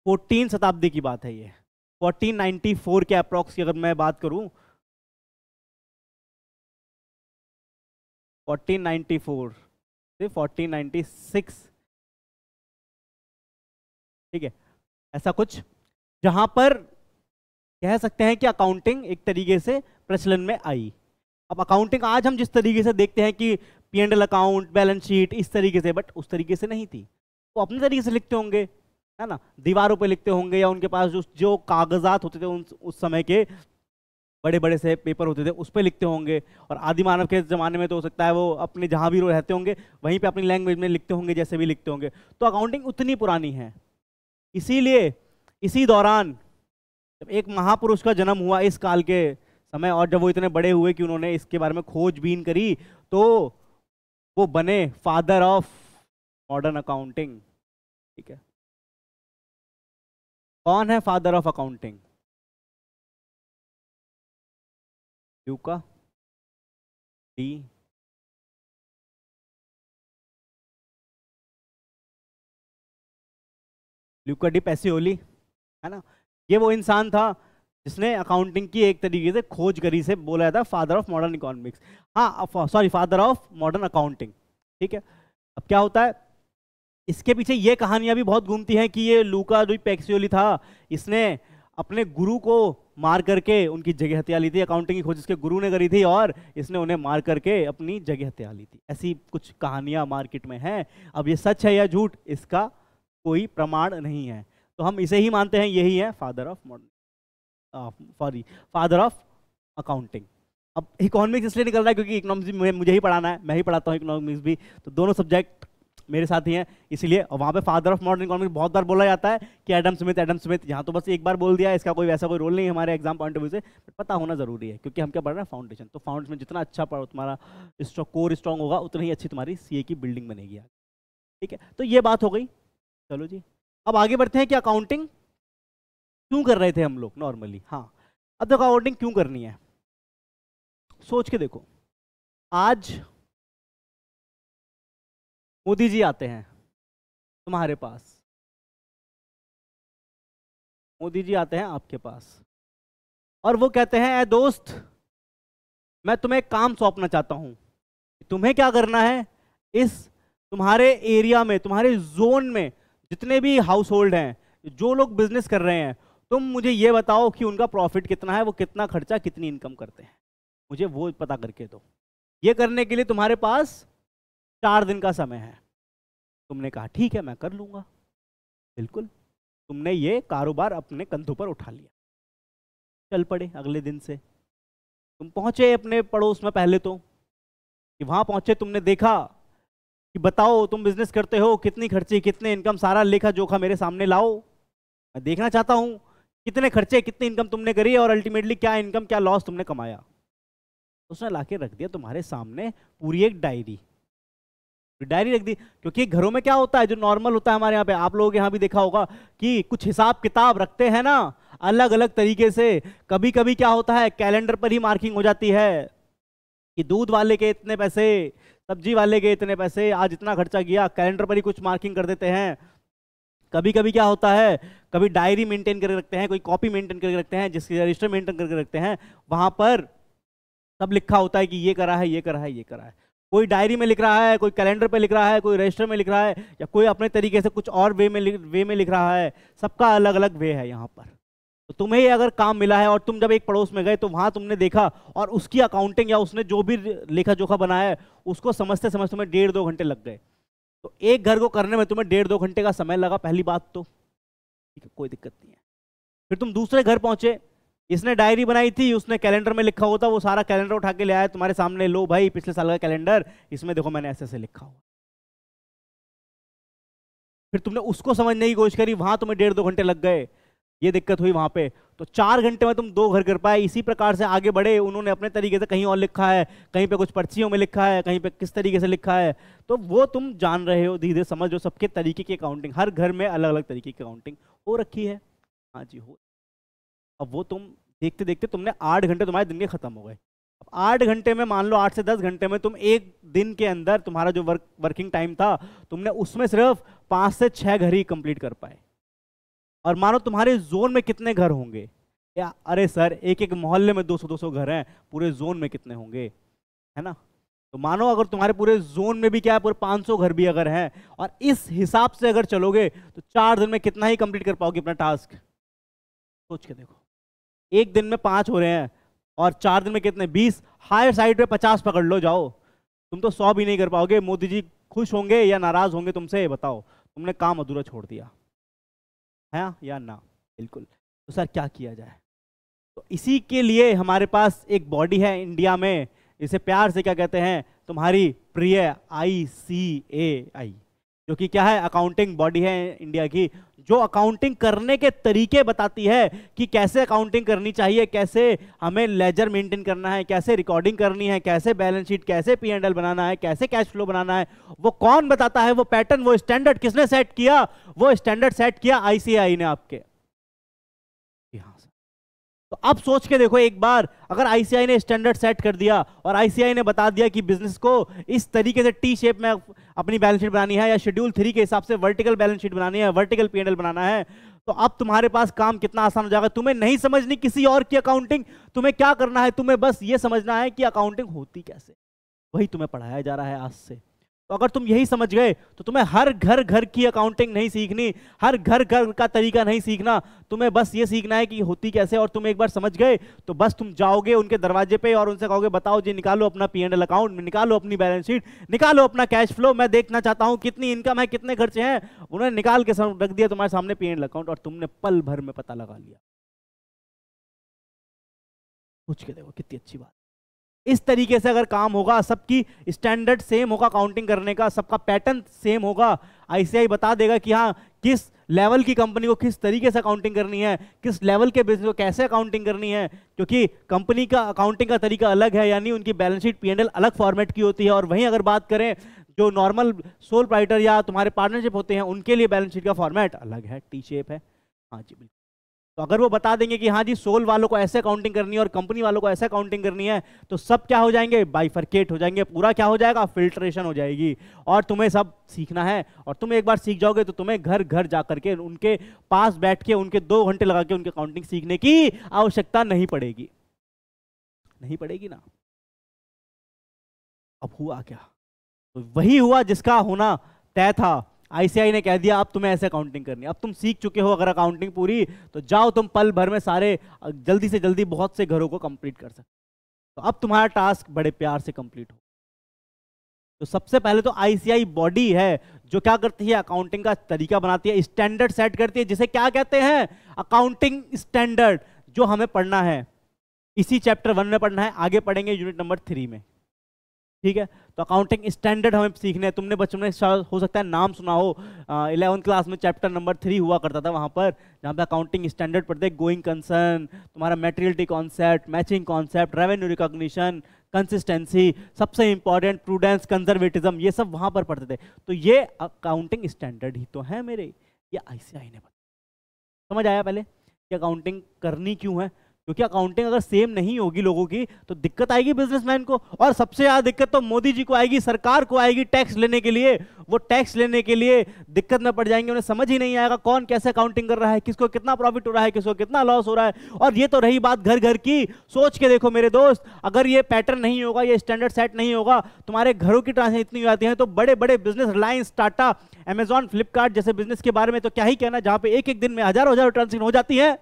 [SPEAKER 1] फोर्टीन शताब्दी की बात है ये 1494 के अप्रॉक्स की अगर मैं बात करूं 1494 से 1496 ठीक है ऐसा कुछ जहां पर कह सकते हैं कि अकाउंटिंग एक तरीके से प्रचलन में आई अब अकाउंटिंग आज हम जिस तरीके से देखते हैं कि P and L account balance sheet इस तरीके से बट उस तरीके से नहीं थी वो अपने तरीके से लिखते होंगे है ना दीवारों पे लिखते होंगे या उनके पास जो जो कागजात होते थे उन उस समय के बड़े बड़े से पेपर होते थे उस पर लिखते होंगे और आदि मानव के ज़माने में तो हो सकता है वो अपने जहाँ भी रहते होंगे वहीं पे अपनी लैंग्वेज में लिखते होंगे जैसे भी लिखते होंगे तो अकाउंटिंग उतनी पुरानी है इसीलिए इसी दौरान जब एक महापुरुष का जन्म हुआ इस काल के समय और जब वो इतने बड़े हुए कि उन्होंने इसके बारे में खोजबीन करी तो वो बने फादर ऑफ मॉडर्न अकाउंटिंग
[SPEAKER 2] ठीक है
[SPEAKER 1] कौन है father of accounting
[SPEAKER 2] Luca de
[SPEAKER 1] Luca de Pacioli है ना ये वो इंसान था जिसने अकाउंटिंग की एक तरीके से खोज करी से बोला था फादर ऑफ मॉडर्न इकोनॉमिक्स हाँ sorry father of modern accounting ठीक है अब क्या होता है इसके पीछे ये कहानियाँ भी बहुत घूमती हैं कि ये लूका जो पैक्सियोली था इसने अपने गुरु को मार करके उनकी जगह हत्या ली थी अकाउंटिंग की खोज इसके गुरु ने करी थी और इसने उन्हें मार करके अपनी जगह हत्या ली थी ऐसी कुछ कहानियाँ मार्केट में हैं अब ये सच है या झूठ इसका कोई प्रमाण नहीं है तो हम इसे ही मानते हैं यही है father of modern sorry father of accounting अब इकोनॉमिक्स इसलिए निकल रहा है क्योंकि इकोनॉमिक्स भी मुझे ही पढ़ाना है मैं ही पढ़ाता हूँ इकोनॉमिक्स भी तो दोनों सब्जेक्ट मेरे साथ ही हैं इसलिए वहाँ पे फादर ऑफ मॉडर्न इकोनॉमिक्स बहुत बार बोला जाता है कि एडम स्मिथ एडम स्मिथ यहाँ तो बस एक बार बोल दिया इसका कोई वैसा कोई रोल नहीं हमारे एग्जाम पॉइंट ऑफ व्यू से बट पता होना जरूरी है क्योंकि हम क्या पढ़ रहे हैं फाउंडेशन तो फाउंडेशन में जितना अच्छा तुम्हारा स्ट्रॉ कोर स्ट्रॉन्ग होगा उतनी ही अच्छी तुम्हारी सी की बिल्डिंग बनेगी ठीक है तो ये बात हो गई चलो जी अब आगे बढ़ते हैं कि अकाउंटिंग क्यों कर रहे थे हम लोग नॉर्मली हाँ अब तक अकाउंटिंग क्यों करनी है सोच के देखो
[SPEAKER 2] आज मोदी जी आते हैं तुम्हारे पास मोदी जी आते हैं आपके
[SPEAKER 1] पास और वो कहते हैं ए दोस्त मैं तुम्हें काम सौंपना चाहता हूं तुम्हें क्या करना है इस तुम्हारे एरिया में तुम्हारे जोन में जितने भी हाउस होल्ड हैं जो लोग बिजनेस कर रहे हैं तुम मुझे ये बताओ कि उनका प्रॉफिट कितना है वो कितना खर्चा कितनी इनकम करते हैं मुझे वो पता करके दो ये करने के लिए तुम्हारे पास चार दिन का समय है तुमने कहा ठीक है मैं कर लूँगा बिल्कुल तुमने ये कारोबार अपने कंधों पर उठा लिया चल पड़े अगले दिन से तुम पहुँचे अपने पड़ोस में पहले तो कि वहाँ पहुँचे तुमने देखा कि बताओ तुम बिजनेस करते हो कितनी खर्चे कितने इनकम सारा लेखा जोखा मेरे सामने लाओ मैं देखना चाहता हूँ कितने खर्चे कितनी इनकम तुमने करी और अल्टीमेटली क्या इनकम क्या लॉस तुमने कमाया उसने ला रख दिया तुम्हारे सामने पूरी एक डायरी डायरी रख दी क्योंकि घरों में क्या होता है जो नॉर्मल होता है हमारे यहाँ पे आप लोगों के यहाँ भी देखा होगा कि कुछ हिसाब किताब रखते हैं ना अलग अलग तरीके से कभी कभी क्या होता है कैलेंडर पर ही मार्किंग हो जाती है कि दूध वाले के इतने पैसे सब्जी वाले के इतने पैसे आज इतना खर्चा किया कैलेंडर पर ही कुछ मार्किंग कर देते हैं कभी कभी क्या होता है कभी डायरी मेंटेन करके रखते हैं कोई कॉपी मेंटेन करके रखते हैं जिसके रजिस्टर मेंटेन करके रखते हैं वहाँ पर सब लिखा होता है कि ये करा है ये करा है ये करा है कोई डायरी में लिख रहा है कोई कैलेंडर पे लिख रहा है कोई रजिस्टर में लिख रहा है या कोई अपने तरीके से कुछ और वे में वे में लिख रहा है सबका अलग अलग वे है यहाँ पर तो तुम्हें अगर काम मिला है और तुम जब एक पड़ोस में गए तो वहां तुमने देखा और उसकी अकाउंटिंग या उसने जो भी लेखा जोखा बनाया है उसको समझते समझते तुम्हें डेढ़ दो घंटे लग गए तो एक घर को करने में तुम्हें डेढ़ दो घंटे का समय लगा पहली बात तो ठीक है कोई दिक्कत नहीं है फिर तुम दूसरे घर पहुंचे इसने डायरी बनाई थी उसने कैलेंडर में लिखा होता वो सारा कैलेंडर उठा के ले आया तुम्हारे सामने लो भाई पिछले साल का कैलेंडर इसमें देखो मैंने ऐसे ऐसे लिखा हुआ फिर तुमने उसको समझने की कोशिश करी वहां तुम्हें डेढ़ दो घंटे लग गए ये दिक्कत हुई वहाँ पे तो चार घंटे में तुम दो घर कर पाए इसी प्रकार से आगे बढ़े उन्होंने अपने तरीके से कहीं और लिखा है कहीं पे कुछ पर्चियों में लिखा है कहीं पे किस तरीके से लिखा है तो वो तुम जान रहे हो धीरे धीरे समझ हो सबके तरीके की अकाउंटिंग हर घर में अलग अलग तरीके की अकाउंटिंग हो रखी है हाँ जी हो अब वो तुम देखते देखते तुमने आठ घंटे तुम्हारे दिन के खत्म हो गए अब आठ घंटे में मान लो आठ से दस घंटे में तुम एक दिन के अंदर तुम्हारा जो वर्क वर्किंग टाइम था तुमने उसमें सिर्फ पाँच से छः घर ही कंप्लीट कर पाए और मानो तुम्हारे जोन में कितने घर होंगे या अरे सर एक एक मोहल्ले में 200 200 घर हैं पूरे जोन में कितने होंगे है ना तो मानो अगर तुम्हारे पूरे जोन में भी क्या है पूरे 500 घर भी अगर हैं और इस हिसाब से अगर चलोगे तो चार दिन में कितना ही कंप्लीट कर पाओगे अपना टास्क सोच के देखो एक दिन में पाँच हो रहे हैं और चार दिन में कितने बीस हायर साइड पर पचास पकड़ लो जाओ तुम तो सौ भी नहीं कर पाओगे मोदी जी खुश होंगे या नाराज होंगे तुमसे बताओ तुमने काम अधूरा छोड़ दिया है या ना बिल्कुल तो सर क्या किया जाए तो इसी के लिए हमारे पास एक बॉडी है इंडिया में इसे प्यार से क्या कहते हैं तुम्हारी प्रिय आई सी ए आई जो कि क्या है अकाउंटिंग बॉडी है इंडिया की जो अकाउंटिंग करने के तरीके बताती है कि कैसे अकाउंटिंग करनी चाहिए कैसे हमें लेजर मेंटेन करना है कैसे रिकॉर्डिंग करनी है कैसे बैलेंस शीट कैसे पी एंड एल बनाना है कैसे कैश फ्लो बनाना है वो कौन बताता है वो पैटर्न वो स्टैंडर्ड किसने सेट किया वो स्टैंडर्ड सेट किया आईसीआई ने आपके यहां तो आप सोच के देखो एक बार अगर आईसीआई ने स्टैंडर्ड सेट कर दिया और आईसीआई ने बता दिया कि बिजनेस को इस तरीके से टी शेप में अपनी बैलेंस शीट बनानी है या शेड्यूल थ्री के हिसाब से वर्टिकल बैलेंस शीट बनानी है वर्टिकल पी बनाना है तो अब तुम्हारे पास काम कितना आसान हो जाएगा तुम्हें नहीं समझनी किसी और की अकाउंटिंग तुम्हें क्या करना है तुम्हें बस ये समझना है कि अकाउंटिंग होती कैसे वही तुम्हें पढ़ाया जा रहा है आज से तो अगर तुम यही समझ गए तो तुम्हें हर घर घर की अकाउंटिंग नहीं सीखनी हर घर घर का तरीका नहीं सीखना तुम्हें बस ये सीखना है कि होती कैसे और तुम एक बार समझ गए तो बस तुम जाओगे उनके दरवाजे पे और उनसे कहोगे बताओ जी निकालो अपना पी एंड एल अकाउंट निकालो अपनी बैलेंस शीट निकालो अपना कैश फ्लो मैं देखना चाहता हूँ कितनी इनकम है कितने खर्चे हैं उन्होंने निकाल के रख दिया तुम्हारे सामने पी एंड अकाउंट और तुमने पल भर में पता लगा लिया पूछ के देखो कितनी अच्छी बात इस तरीके से अगर काम होगा सबकी स्टैंडर्ड सेम होगा काउंटिंग करने का सबका पैटर्न सेम होगा आईसीआई बता देगा कि हाँ किस लेवल की कंपनी को किस तरीके से अकाउंटिंग करनी है किस लेवल के बिजनेस को कैसे अकाउंटिंग करनी है क्योंकि कंपनी का अकाउंटिंग का तरीका अलग है यानी उनकी बैलेंस शीट पीएनएल अलग फॉर्मेट की होती है और वहीं अगर बात करें जो नॉर्मल सोल प्राइटर या तुम्हारे पार्टनरशिप होते हैं उनके लिए बैलेंस शीट का फॉर्मेट अलग है टी शेप है हाँ जी बिल्कुल तो अगर वो बता देंगे कि हाँ जी सोल वालों को ऐसे काउंटिंग करनी है और कंपनी वालों को ऐसे काउंटिंग करनी है तो सब क्या हो जाएंगे बाइफरकेट हो जाएंगे पूरा क्या हो जाएगा फिल्ट्रेशन हो जाएगी और तुम्हें सब सीखना है और तुम एक बार सीख जाओगे तो तुम्हें घर घर जा करके उनके पास बैठ के उनके दो घंटे लगा के उनके काउंटिंग सीखने की आवश्यकता नहीं पड़ेगी नहीं पड़ेगी ना अब हुआ क्या तो वही हुआ जिसका होना तय था आईसीआई ने कह दिया अब तुम्हें ऐसे अकाउंटिंग करनी अब तुम सीख चुके हो अगर अकाउंटिंग पूरी तो जाओ तुम पल भर में सारे जल्दी से जल्दी बहुत से घरों को कंप्लीट कर सकते तो अब तुम्हारा टास्क बड़े प्यार से कंप्लीट हो तो सबसे पहले तो आईसीआई बॉडी है जो क्या करती है अकाउंटिंग का तरीका बनाती है स्टैंडर्ड सेट करती है जिसे क्या कहते हैं अकाउंटिंग स्टैंडर्ड जो हमें पढ़ना है इसी चैप्टर वन में पढ़ना है आगे पढ़ेंगे यूनिट नंबर थ्री में ठीक है तो अकाउंटिंग स्टैंडर्ड हमें सीखने हैं तुमने बच्चों ने हो सकता है नाम सुना हो इलेवंथ क्लास में चैप्टर नंबर थ्री हुआ करता था वहाँ पर जहाँ पे अकाउंटिंग स्टैंडर्ड पढ़ते गोइंग कंसर्न तुम्हारा materiality concept matching concept revenue recognition consistency सबसे इंपॉर्टेंट प्रूडेंस कंजर्वेटिज्म ये सब वहाँ पर पढ़ते थे तो ये अकाउंटिंग स्टैंडर्ड ही तो है मेरे ये आई ने पढ़ा समझ आया पहले कि अकाउंटिंग करनी क्यों है क्योंकि अकाउंटिंग अगर सेम नहीं होगी लोगों की तो दिक्कत आएगी बिजनेसमैन को और सबसे ज्यादा दिक्कत तो मोदी जी को आएगी सरकार को आएगी टैक्स लेने के लिए वो टैक्स लेने के लिए दिक्कत में पड़ जाएंगे उन्हें समझ ही नहीं आएगा कौन कैसे अकाउंटिंग कर रहा है किसको कितना प्रॉफिट हो रहा है किसको कितना लॉस हो रहा है और ये तो रही बात घर घर की सोच के देखो मेरे दोस्त अगर ये पैटर्न नहीं होगा ये स्टैंडर्ड सेट नहीं होगा तुम्हारे घरों की ट्रांसफर इतनी हो जाती है तो बड़े बड़े बिजनेस रिलायंस टाटा अमेजॉन फ्लिपकार्ट जैसे बिजनेस के बारे में तो क्या ही कहना जहां पे एक एक दिन में हजारों हजारों ट्रांसफर हो जाती है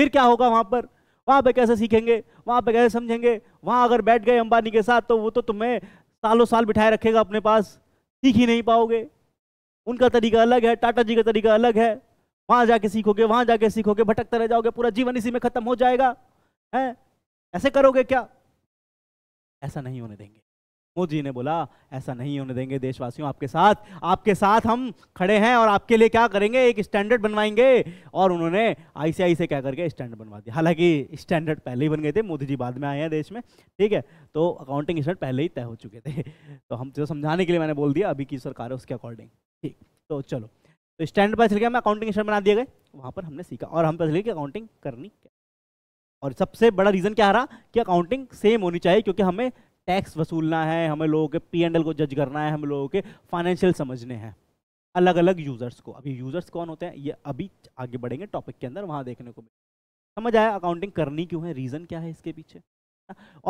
[SPEAKER 1] फिर क्या होगा वहां पर वहां पे कैसे सीखेंगे वहां पे कैसे समझेंगे वहां अगर बैठ गए अंबानी के साथ तो वो तो तुम्हें सालों साल बिठाए रखेगा अपने पास सीख ही नहीं पाओगे उनका तरीका अलग है टाटा जी का तरीका अलग है वहां जाके सीखोगे वहां जाके सीखोगे भटकते रह जाओगे पूरा जीवन इसी में खत्म हो जाएगा है ऐसे करोगे क्या ऐसा नहीं होने देंगे मोदी जी ने बोला ऐसा नहीं होने देंगे देशवासियों आपके साथ आपके साथ हम खड़े हैं और आपके लिए क्या करेंगे एक स्टैंडर्ड बनवाएंगे और उन्होंने आईसीआई से क्या करके स्टैंडर्ड बनवा दिया हालांकि स्टैंडर्ड पहले ही बन गए थे मोदी जी बाद में आए हैं देश में ठीक है तो अकाउंटिंग स्टैंडर्ड पहले ही तय हो चुके थे तो हम जो तो समझाने के लिए मैंने बोल दिया अभी की सरकार है उसके अकॉर्डिंग ठीक तो चलो तो स्टैंडर्ड पर चल गया हमें अकाउंटिंग स्टैंड बना दिए गए वहाँ पर हमने सीखा और हम पता चले कि अकाउंटिंग करनी क्या और सबसे बड़ा रीज़न क्या आ रहा कि अकाउंटिंग सेम होनी चाहिए क्योंकि हमें टैक्स वसूलना है हमें लोगों के पी एंड एल को जज करना है हम लोगों के फाइनेंशियल समझने हैं अलग अलग यूज़र्स को अभी यूज़र्स कौन होते हैं ये अभी आगे बढ़ेंगे टॉपिक के अंदर वहाँ देखने को समझ आया अकाउंटिंग करनी क्यों है रीज़न क्या है इसके पीछे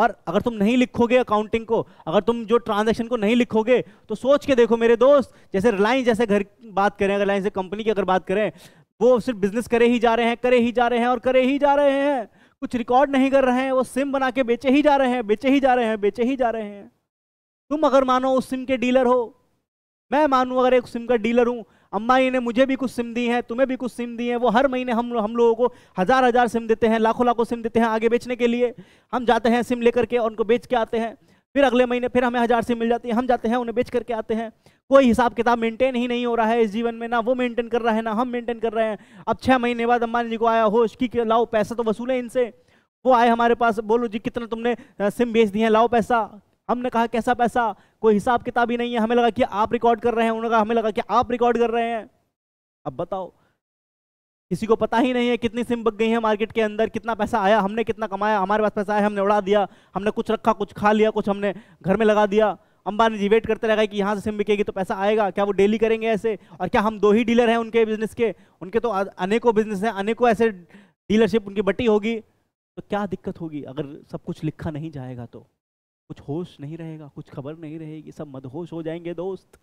[SPEAKER 1] और अगर तुम नहीं लिखोगे अकाउंटिंग को अगर तुम जो ट्रांजैक्शन को नहीं लिखोगे तो सोच के देखो मेरे दोस्त जैसे रिलायंस जैसे घर बात करें अगर रिलायंस कंपनी की अगर बात करें वो सिर्फ बिजनेस करे ही जा रहे हैं करे ही जा रहे हैं और करे ही जा रहे हैं कुछ रिकॉर्ड नहीं कर रहे हैं वो सिम बना के बेचे ही जा रहे हैं बेचे ही जा रहे हैं बेचे ही जा रहे हैं तुम अगर मानो उस सिम के डीलर हो मैं मानू अगर एक सिम का डीलर हूँ अम्मा जी ने मुझे भी कुछ सिम दी है तुम्हें भी कुछ सिम दी है वो हर महीने हम हम लोगों को हज़ार हज़ार सिम देते हैं लाखों लाखों सिम देते हैं आगे बेचने के लिए हम जाते हैं सिम लेकर के और उनको बेच के आते हैं फिर अगले महीने फिर हमें हज़ार से मिल जाती है हम जाते हैं उन्हें बेच करके आते हैं कोई हिसाब किताब मेंटेन ही नहीं हो रहा है इस जीवन में ना वो मेंटेन कर रहा है ना हम मेंटेन कर रहे हैं अब छः महीने बाद अम्बानी जी को आया होश की लाओ पैसा तो वसूलें इनसे वो आए हमारे पास बोलो जी कितना तुमने सिम बेच दिए है लाओ पैसा हमने कहा कैसा पैसा कोई हिसाब किताब ही नहीं है हमें लगा कि आप रिकॉर्ड कर रहे हैं उन्होंने कहा हमें लगा कि आप रिकॉर्ड कर रहे हैं अब बताओ किसी को पता ही नहीं है कितनी सिम बक गई है मार्केट के अंदर कितना पैसा आया हमने कितना कमाया हमारे पास पैसा आया हमने उड़ा दिया हमने कुछ रखा कुछ खा लिया कुछ हमने घर में लगा दिया अंबानी जी वेट करते रहेगा कि यहाँ से सिम बिकेगी तो पैसा आएगा क्या वो डेली करेंगे ऐसे और क्या हम दो ही डीलर हैं उनके बिजनेस के उनके तो अनेकों बिजनेस हैं अनेकों ऐसे डीलरशिप उनकी बटी होगी तो क्या दिक्कत होगी अगर सब कुछ लिखा नहीं जाएगा तो कुछ होश नहीं रहेगा कुछ खबर नहीं रहेगी सब मदहोश हो जाएंगे दोस्त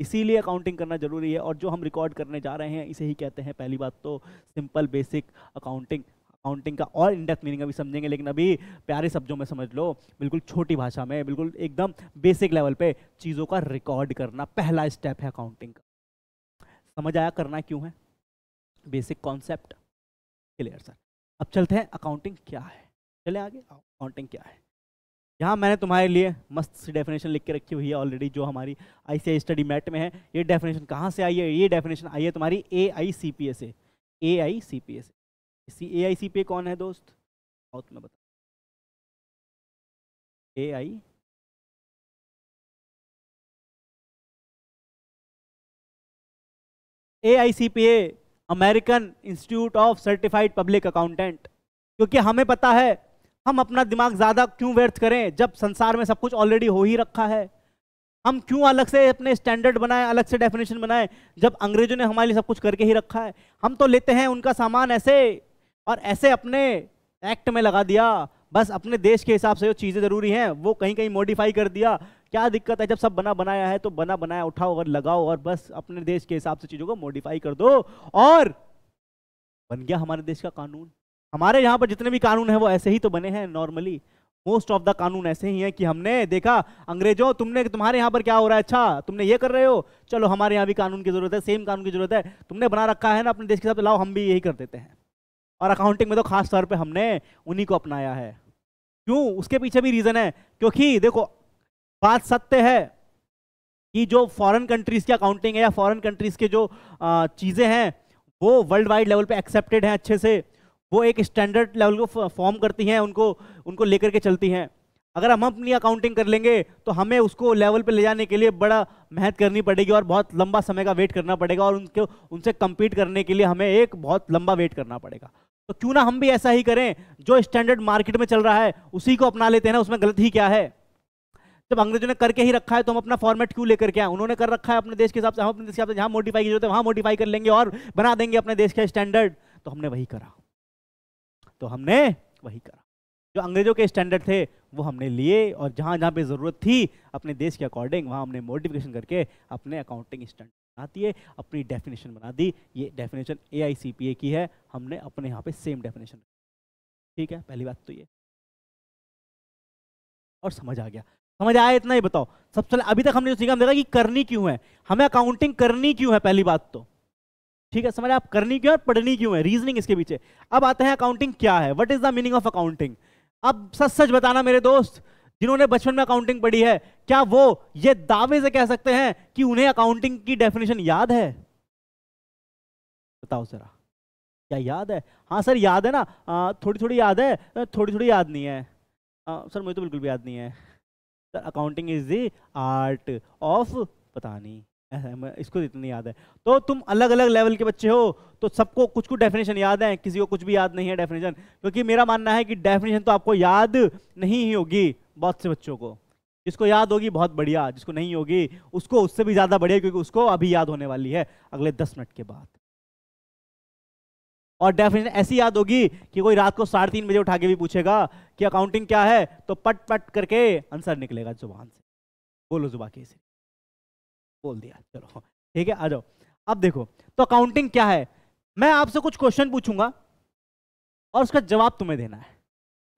[SPEAKER 1] इसीलिए अकाउंटिंग करना ज़रूरी है और जो हम रिकॉर्ड करने जा रहे हैं इसे ही कहते हैं पहली बात तो सिंपल बेसिक अकाउंटिंग अकाउंटिंग का और इंडेक्स मीनिंग अभी समझेंगे लेकिन अभी प्यारे शब्दों में समझ लो बिल्कुल छोटी भाषा में बिल्कुल एकदम बेसिक लेवल पे चीज़ों का रिकॉर्ड करना पहला स्टेप है अकाउंटिंग का समझ आया करना क्यों है बेसिक कॉन्सेप्ट क्लियर सर अब चलते हैं अकाउंटिंग क्या है चले आगे अकाउंटिंग क्या है यहाँ मैंने तुम्हारे लिए मस्त सी डेफिनेशन लिख के रखी हुई है ऑलरेडी जो हमारी आई स्टडी मैट में है ये डेफिनेशन कहाँ से आई है ये डेफिनेशन आई है तुम्हारी ए आई सी पी ए से ए आई सी पी ए से ए आई सी पी ए कौन है दोस्त और तुम्हें बता A I A I C P A American Institute of Certified Public Accountant क्योंकि हमें पता है हम अपना दिमाग ज़्यादा क्यों व्यर्थ करें जब संसार में सब कुछ ऑलरेडी हो ही रखा है हम क्यों अलग से अपने स्टैंडर्ड बनाए अलग से डेफिनेशन बनाए जब अंग्रेजों ने हमारे लिए सब कुछ करके ही रखा है हम तो लेते हैं उनका सामान ऐसे और ऐसे अपने एक्ट में लगा दिया बस अपने देश के हिसाब से जो चीज़ें ज़रूरी हैं वो कहीं कहीं मॉडिफाई कर दिया क्या दिक्कत है जब सब बना बनाया है तो बना बनाया उठाओ और लगाओ और बस अपने देश के हिसाब से चीज़ों को मॉडिफाई कर दो और बन गया हमारे देश का कानून हमारे यहाँ पर जितने भी कानून हैं वो ऐसे ही तो बने हैं नॉर्मली मोस्ट ऑफ द कानून ऐसे ही हैं कि हमने देखा अंग्रेजों तुमने तुम्हारे यहाँ पर क्या हो रहा है अच्छा तुमने ये कर रहे हो चलो हमारे यहाँ भी कानून की जरूरत है सेम कानून की जरूरत है तुमने बना रखा है ना अपने देश के साथ लाओ हम भी यही कर देते हैं और अकाउंटिंग में तो खास तौर पर हमने उन्हीं को अपनाया है क्यों उसके पीछे भी रीज़न है क्योंकि देखो बात सत्य है कि जो फॉरेन कंट्रीज़ की अकाउंटिंग है या फॉरेन कंट्रीज़ के जो चीज़ें हैं वो वर्ल्ड वाइड लेवल पे एक्सेप्टेड हैं अच्छे से वो एक स्टैंडर्ड लेवल को फॉर्म करती हैं उनको उनको लेकर के चलती हैं अगर हम अपनी अकाउंटिंग कर लेंगे तो हमें उसको लेवल पे ले जाने के लिए बड़ा मेहनत करनी पड़ेगी और बहुत लंबा समय का वेट करना पड़ेगा और उनके उनसे कम्पीट करने के लिए हमें एक बहुत लंबा वेट करना पड़ेगा तो क्यों ना हम भी ऐसा ही करें जो स्टैंडर्ड मार्केट में चल रहा है उसी को अपना लेते हैं ना उसमें गलत ही क्या है जब अंग्रेजों ने करके ही रखा है तो हम अपना फॉर्मेट क्यों लेकर के आए उन्होंने कर रखा है अपने देश के हिसाब से हम अपने देश के हिसाब से जहाँ मोडिफाई की जरूरत है वहाँ मोडिफाई कर लेंगे और बना देंगे अपने देश का स्टैंडर्ड तो हमने वही करा तो हमने वही करा जो अंग्रेजों के स्टैंडर्ड थे वो हमने लिए और जहाँ जहाँ पे ज़रूरत थी अपने देश के अकॉर्डिंग वहाँ हमने मोडिफिकेशन करके अपने अकाउंटिंग स्टैंडर्ड बना दिए अपनी डेफिनेशन बना दी ये डेफिनेशन ए की है हमने अपने यहाँ पे सेम डेफिनेशन ठीक है पहली बात तो ये और समझ आ गया समझ आया इतना ही बताओ सबसे अभी तक हमने जो सीखा हम देखा कि करनी क्यों है हमें अकाउंटिंग करनी क्यों है पहली बात तो ठीक है समझ आप करनी क्यों है पढ़नी क्यों है रीजनिंग इसके पीछे अब आते हैं अकाउंटिंग क्या है what is the meaning of accounting अब सच सच बताना मेरे दोस्त जिन्होंने बचपन में अकाउंटिंग पढ़ी है क्या वो ये दावे से कह सकते हैं कि उन्हें अकाउंटिंग की डेफिनेशन याद है बताओ जरा क्या याद है हाँ सर याद है ना आ, थोड़ी थोड़ी याद है थोड़ी थोड़ी याद नहीं है आ, सर मुझे तो बिल्कुल भी याद नहीं है sir accounting is the art of पता नहीं ऐसा इसको तो इतना याद है तो तुम अलग अलग लेवल के बच्चे हो तो सबको कुछ कुछ डेफिनेशन याद है किसी को कुछ भी याद नहीं है डेफिनेशन क्योंकि मेरा मानना है कि डेफिनेशन तो आपको याद नहीं ही होगी बहुत से बच्चों को जिसको याद होगी बहुत बढ़िया जिसको नहीं होगी उसको उससे भी ज़्यादा बढ़िया क्योंकि उसको अभी याद होने वाली है अगले दस मिनट के बाद और डेफिनेशन ऐसी याद होगी कि कोई रात को साढ़े तीन बजे उठा के भी पूछेगा कि अकाउंटिंग क्या है तो पट पट करके आंसर निकलेगा जुबान से बोलो जुबा के इसे बोल दिया चलो ठीक है आ जाओ अब देखो तो अकाउंटिंग क्या है मैं आपसे कुछ क्वेश्चन पूछूंगा और उसका जवाब तुम्हें देना है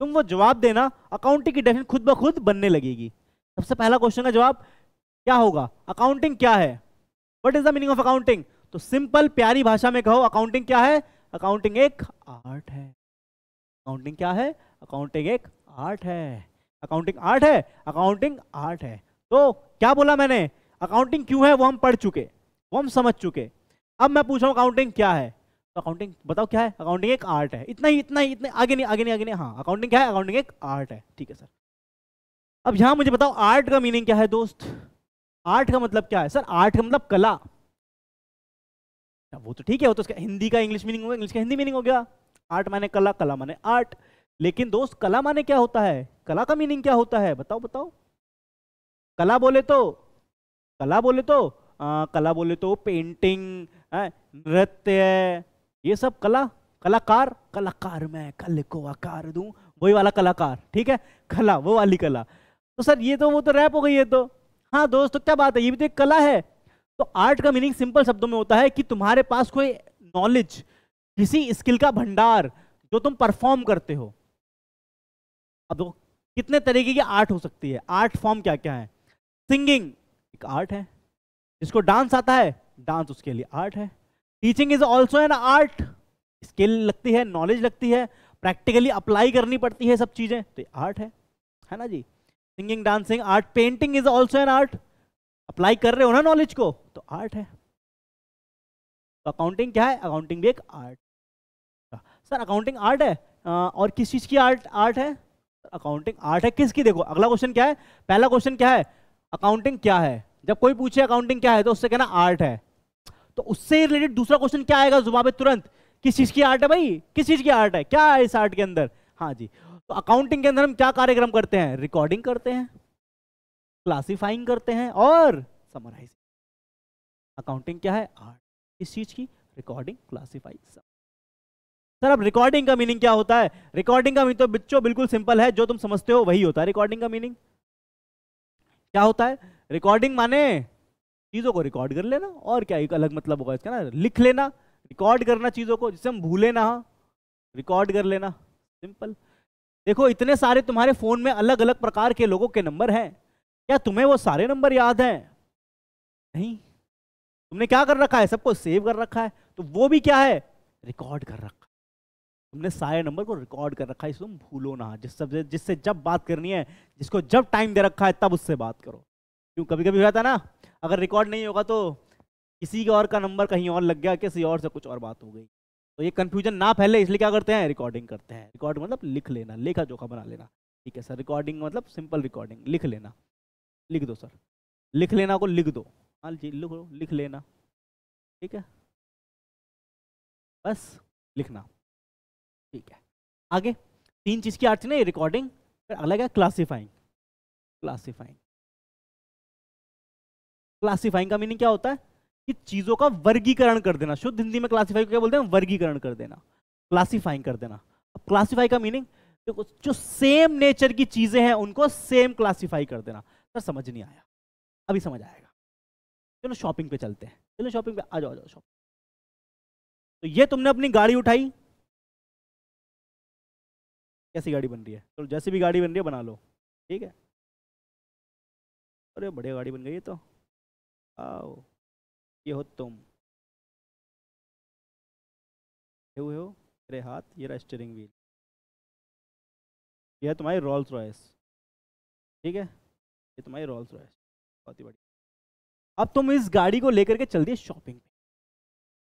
[SPEAKER 1] तुम वो जवाब देना अकाउंटिंग की डेफिनेशन खुद ब खुद बनने लगेगी सबसे पहला क्वेश्चन का जवाब क्या होगा अकाउंटिंग क्या है what is the meaning of accounting तो सिंपल प्यारी भाषा में कहो अकाउंटिंग क्या है अकाउंटिंग एक आर्ट है अकाउंटिंग क्या है अकाउंटिंग एक आर्ट है अकाउंटिंग आर्ट है अकाउंटिंग आर्ट है तो क्या बोला मैंने अकाउंटिंग क्यों है वो हम पढ़ चुके वो हम समझ चुके अब मैं पूछ रहा हूँ अकाउंटिंग क्या है तो अकाउंटिंग बताओ क्या है अकाउंटिंग एक आर्ट है इतना ही इतना ही इतना आगे नहीं आगे नहीं आगे नहीं हाँ अकाउंटिंग क्या है अकाउंटिंग एक आर्ट है ठीक है सर अब यहाँ मुझे बताओ आर्ट का मीनिंग क्या है दोस्त आर्ट का मतलब क्या है सर आर्ट का मतलब कला अच्छा, वो तो ठीक है वो तो उसका हिंदी का इंग्लिश मीनिंग हो गया इंग्लिश का हिंदी मीनिंग हो गया आर्ट माने कला कला माने आर्ट लेकिन दोस्त कला माने क्या होता है कला का मीनिंग क्या होता है बताओ बताओ कला बोले तो कला बोले तो आ, कला बोले तो पेंटिंग नृत्य ये सब कला कलाकार कलाकार मैं कल को आकार दू वही वाला कलाकार ठीक है कला वो वाली कला तो सर ये तो वो तो रैप हो गई है तो हाँ दोस्त तो क्या बात है ये भी तो एक कला है तो आर्ट का मीनिंग सिंपल शब्दों में होता है कि तुम्हारे पास कोई नॉलेज किसी स्किल का भंडार जो तुम परफॉर्म करते हो अब कितने तरीके की आर्ट हो सकती है आर्ट फॉर्म क्या क्या है सिंगिंग एक आर्ट है जिसको डांस आता है डांस उसके लिए आर्ट है teaching is also an art skill लगती है नॉलेज लगती है प्रैक्टिकली अप्लाई करनी पड़ती है सब चीज़ें तो आर्ट है है ना जी singing dancing art painting is also an art apply कर रहे हो ना नॉलेज को तो आर्ट है तो अकाउंटिंग क्या है अकाउंटिंग भी एक आर्ट सर अकाउंटिंग आर्ट है आ, और किस चीज़ की आर्ट आर्ट है अकाउंटिंग आर्ट है किसकी देखो अगला क्वेश्चन क्या है पहला क्वेश्चन क्या है अकाउंटिंग क्या है जब कोई पूछे अकाउंटिंग क्या है तो उससे कहना आर्ट है तो उससे रिलेटेड दूसरा क्वेश्चन क्या आएगा जुबा पे तुरंत किस चीज की आर्ट है भाई किस चीज की आर्ट है क्या है इस आर्ट के अंदर हाँ जी तो अकाउंटिंग के अंदर हम क्या कार्यक्रम करते हैं रिकॉर्डिंग करते हैं क्लासिफाइंग करते हैं और समराइज अकाउंटिंग क्या है आर्ट किस चीज की रिकॉर्डिंग क्लासिफाई सर अब रिकॉर्डिंग का मीनिंग क्या होता है रिकॉर्डिंग का मीनिंग तो बच्चों बिल्कुल सिंपल है जो तुम समझते हो वही होता है रिकॉर्डिंग का मीनिंग क्या होता है रिकॉर्डिंग माने चीज़ों को रिकॉर्ड कर लेना और क्या एक अलग मतलब होगा इसका ना लिख लेना रिकॉर्ड करना चीज़ों को जिससे हम भूले ना रिकॉर्ड कर लेना सिंपल देखो इतने सारे तुम्हारे फ़ोन में अलग अलग प्रकार के लोगों के नंबर हैं क्या तुम्हें वो सारे नंबर याद हैं नहीं तुमने क्या कर रखा है सबको सेव कर रखा है तो वो भी क्या है रिकॉर्ड कर रखा तुमने सारे नंबर को रिकॉर्ड कर रखा है इसको तुम भूलो ना जिस सबसे जिससे जब बात करनी है जिसको जब टाइम दे रखा है तब उससे बात करो क्यों कभी कभी होता है ना अगर रिकॉर्ड नहीं होगा तो किसी के और का नंबर कहीं और लग गया किसी और से कुछ और बात हो गई तो ये कन्फ्यूजन ना फैले इसलिए क्या करते हैं रिकॉर्डिंग करते हैं रिकॉर्ड मतलब लिख लेना लेखा जोखा बना लेना ठीक है सर रिकॉर्डिंग मतलब सिंपल रिकॉर्डिंग लिख लेना लिख दो सर लिख लेना को लिख दो हाँ जी लो लिख लेना
[SPEAKER 2] ठीक है बस लिखना ठीक है
[SPEAKER 1] आगे तीन चीज़ की आर्ट थी ना रिकॉर्डिंग फिर अलग है क्लासीफाइंग क्लासीफाइंग क्लासीफाइंग का मीनिंग क्या होता है कि चीज़ों का वर्गीकरण कर देना शुद्ध हिंदी में क्लासीफाई क्या बोलते हैं वर्गीकरण कर देना क्लासीफाइंग कर देना अब क्लासीफाई का मीनिंग तो जो सेम नेचर की चीज़ें हैं उनको सेम क्लासीफाई कर देना सर समझ नहीं आया अभी समझ आएगा चलो शॉपिंग पे चलते हैं चलो शॉपिंग पे आ जाओ आ जाओ
[SPEAKER 2] शॉपिंग तो ये तुमने अपनी गाड़ी उठाई कैसी गाड़ी बन रही है चलो तो जैसी भी गाड़ी बन रही है बना लो ठीक है अरे बढ़िया गाड़ी बन गई है तो आओ ये हो तुम हे हो मेरे हाथ ये रहा स्टेयरिंग व्हील यह तुम्हारी रोल्स रॉयस ठीक है ये
[SPEAKER 1] तुम्हारी रोल्स रॉयस बहुत ही बढ़िया अब तुम इस गाड़ी को लेकर के चल दिए शॉपिंग पे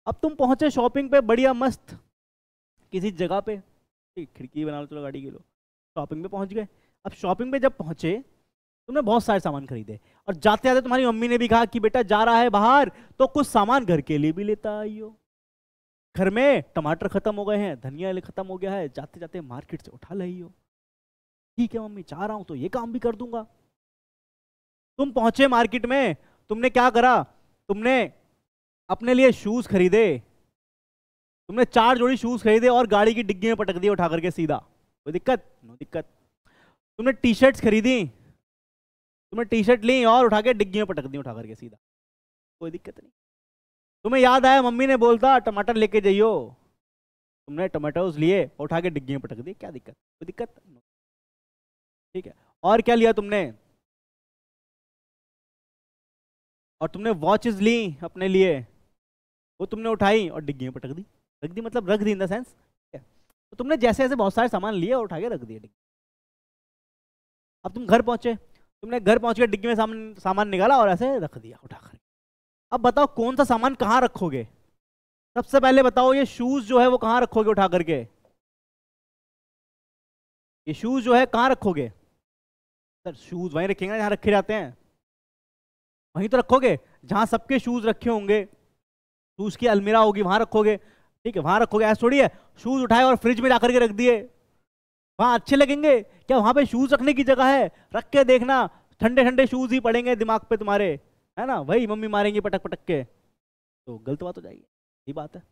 [SPEAKER 1] अब तुम पहुंचे शॉपिंग पे बढ़िया मस्त किसी जगह पे खिड़की बना लो चलो गाड़ी के लो शॉपिंग पे पहुंच गए अब शॉपिंग पे जब पहुंचे तुमने बहुत सारे सामान खरीदे और जाते जाते तुम्हारी मम्मी ने भी कहा कि बेटा जा रहा है बाहर तो कुछ सामान घर के लिए भी लेता आइयो घर में टमाटर खत्म हो गए हैं धनिया खत्म हो गया है जाते जाते मार्केट से उठा लाइयो ठीक है मम्मी जा रहा हूं तो ये काम भी कर दूंगा तुम पहुंचे मार्केट में तुमने क्या करा तुमने अपने लिए शूज खरीदे तुमने चार जोड़ी शूज खरीदे और गाड़ी की डिग्गी में पटक दी उठा करके सीधा कोई दिक्कत नो दिक्कत तुमने टी शर्ट्स खरीदी तुमने टी शर्ट ली और उठा के डिग्गी में पटक दी उठा करके सीधा कोई दिक्कत नहीं तुम्हें याद आया मम्मी ने बोलता टमाटर लेके जाइयो तुमने टमाटोज लिए और उठा के डिग्गी में पटक दिए क्या दिक्कत कोई दिक्कत ठीक है और क्या लिया तुमने और तुमने वॉचेस ली अपने लिए वो तुमने उठाई और डिग्गी में पटक दी रख दी मतलब रख दी इन द सेंस तो तुमने जैसे जैसे बहुत सारे सामान लिए और उठा के रख दिए डिग्गी अब तुम घर पहुंचे तुमने घर पहुंच के डिग्गी में सामान सामान निकाला और ऐसे रख दिया उठा कर अब बताओ कौन सा सामान कहाँ रखोगे सबसे पहले बताओ ये शूज जो है वो कहाँ रखोगे उठा करके ये शूज जो है कहाँ रखोगे सर शूज वहीं रखेंगे जहाँ रखे जाते हैं वहीं तो रखोगे जहाँ सबके शूज रखे होंगे शूज की अलमीरा होगी वहाँ रखोगे ठीक है वहां रखोगे ऐसा थोड़ी है शूज उठाए और फ्रिज में जाकर करके रख दिए वहां अच्छे लगेंगे क्या वहां पे शूज रखने की जगह है रख के देखना ठंडे ठंडे शूज ही पड़ेंगे दिमाग पे तुम्हारे है ना वही मम्मी मारेंगी पटक पटक के तो गलत बात हो जाएगी यही बात है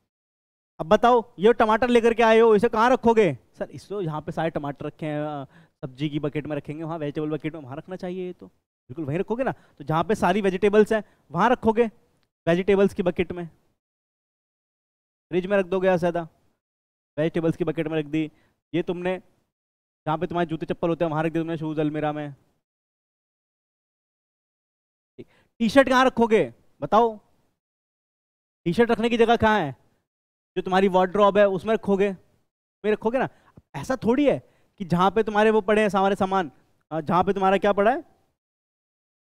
[SPEAKER 1] अब बताओ ये टमाटर लेकर के आए हो इसे कहाँ रखोगे सर इस तो यहाँ पे सारे टमाटर रखे हैं सब्जी की बकेट में रखेंगे वहाँ वेजिटेबल बकेट में वहाँ रखना चाहिए तो बिल्कुल वहीं रखोगे ना तो जहाँ पे सारी वेजिटेबल्स हैं वहाँ रखोगे वेजिटेबल्स की बकेट में फ्रिज में रख दो गया सदा वेजिटेबल्स की बकेट में रख दी ये तुमने जहाँ पे तुम्हारे जूते चप्पल होते हैं वहाँ रख दिए तुमने शूज़ अलमीरा में टी शर्ट कहाँ रखोगे बताओ टी शर्ट रखने की जगह कहाँ है जो तुम्हारी वार्ड्रॉप है उसमें रखोगे में रखोगे ना ऐसा थोड़ी है कि जहाँ पे तुम्हारे वो पड़े हैं सामारे सामान जहाँ पे तुम्हारा क्या पड़ा है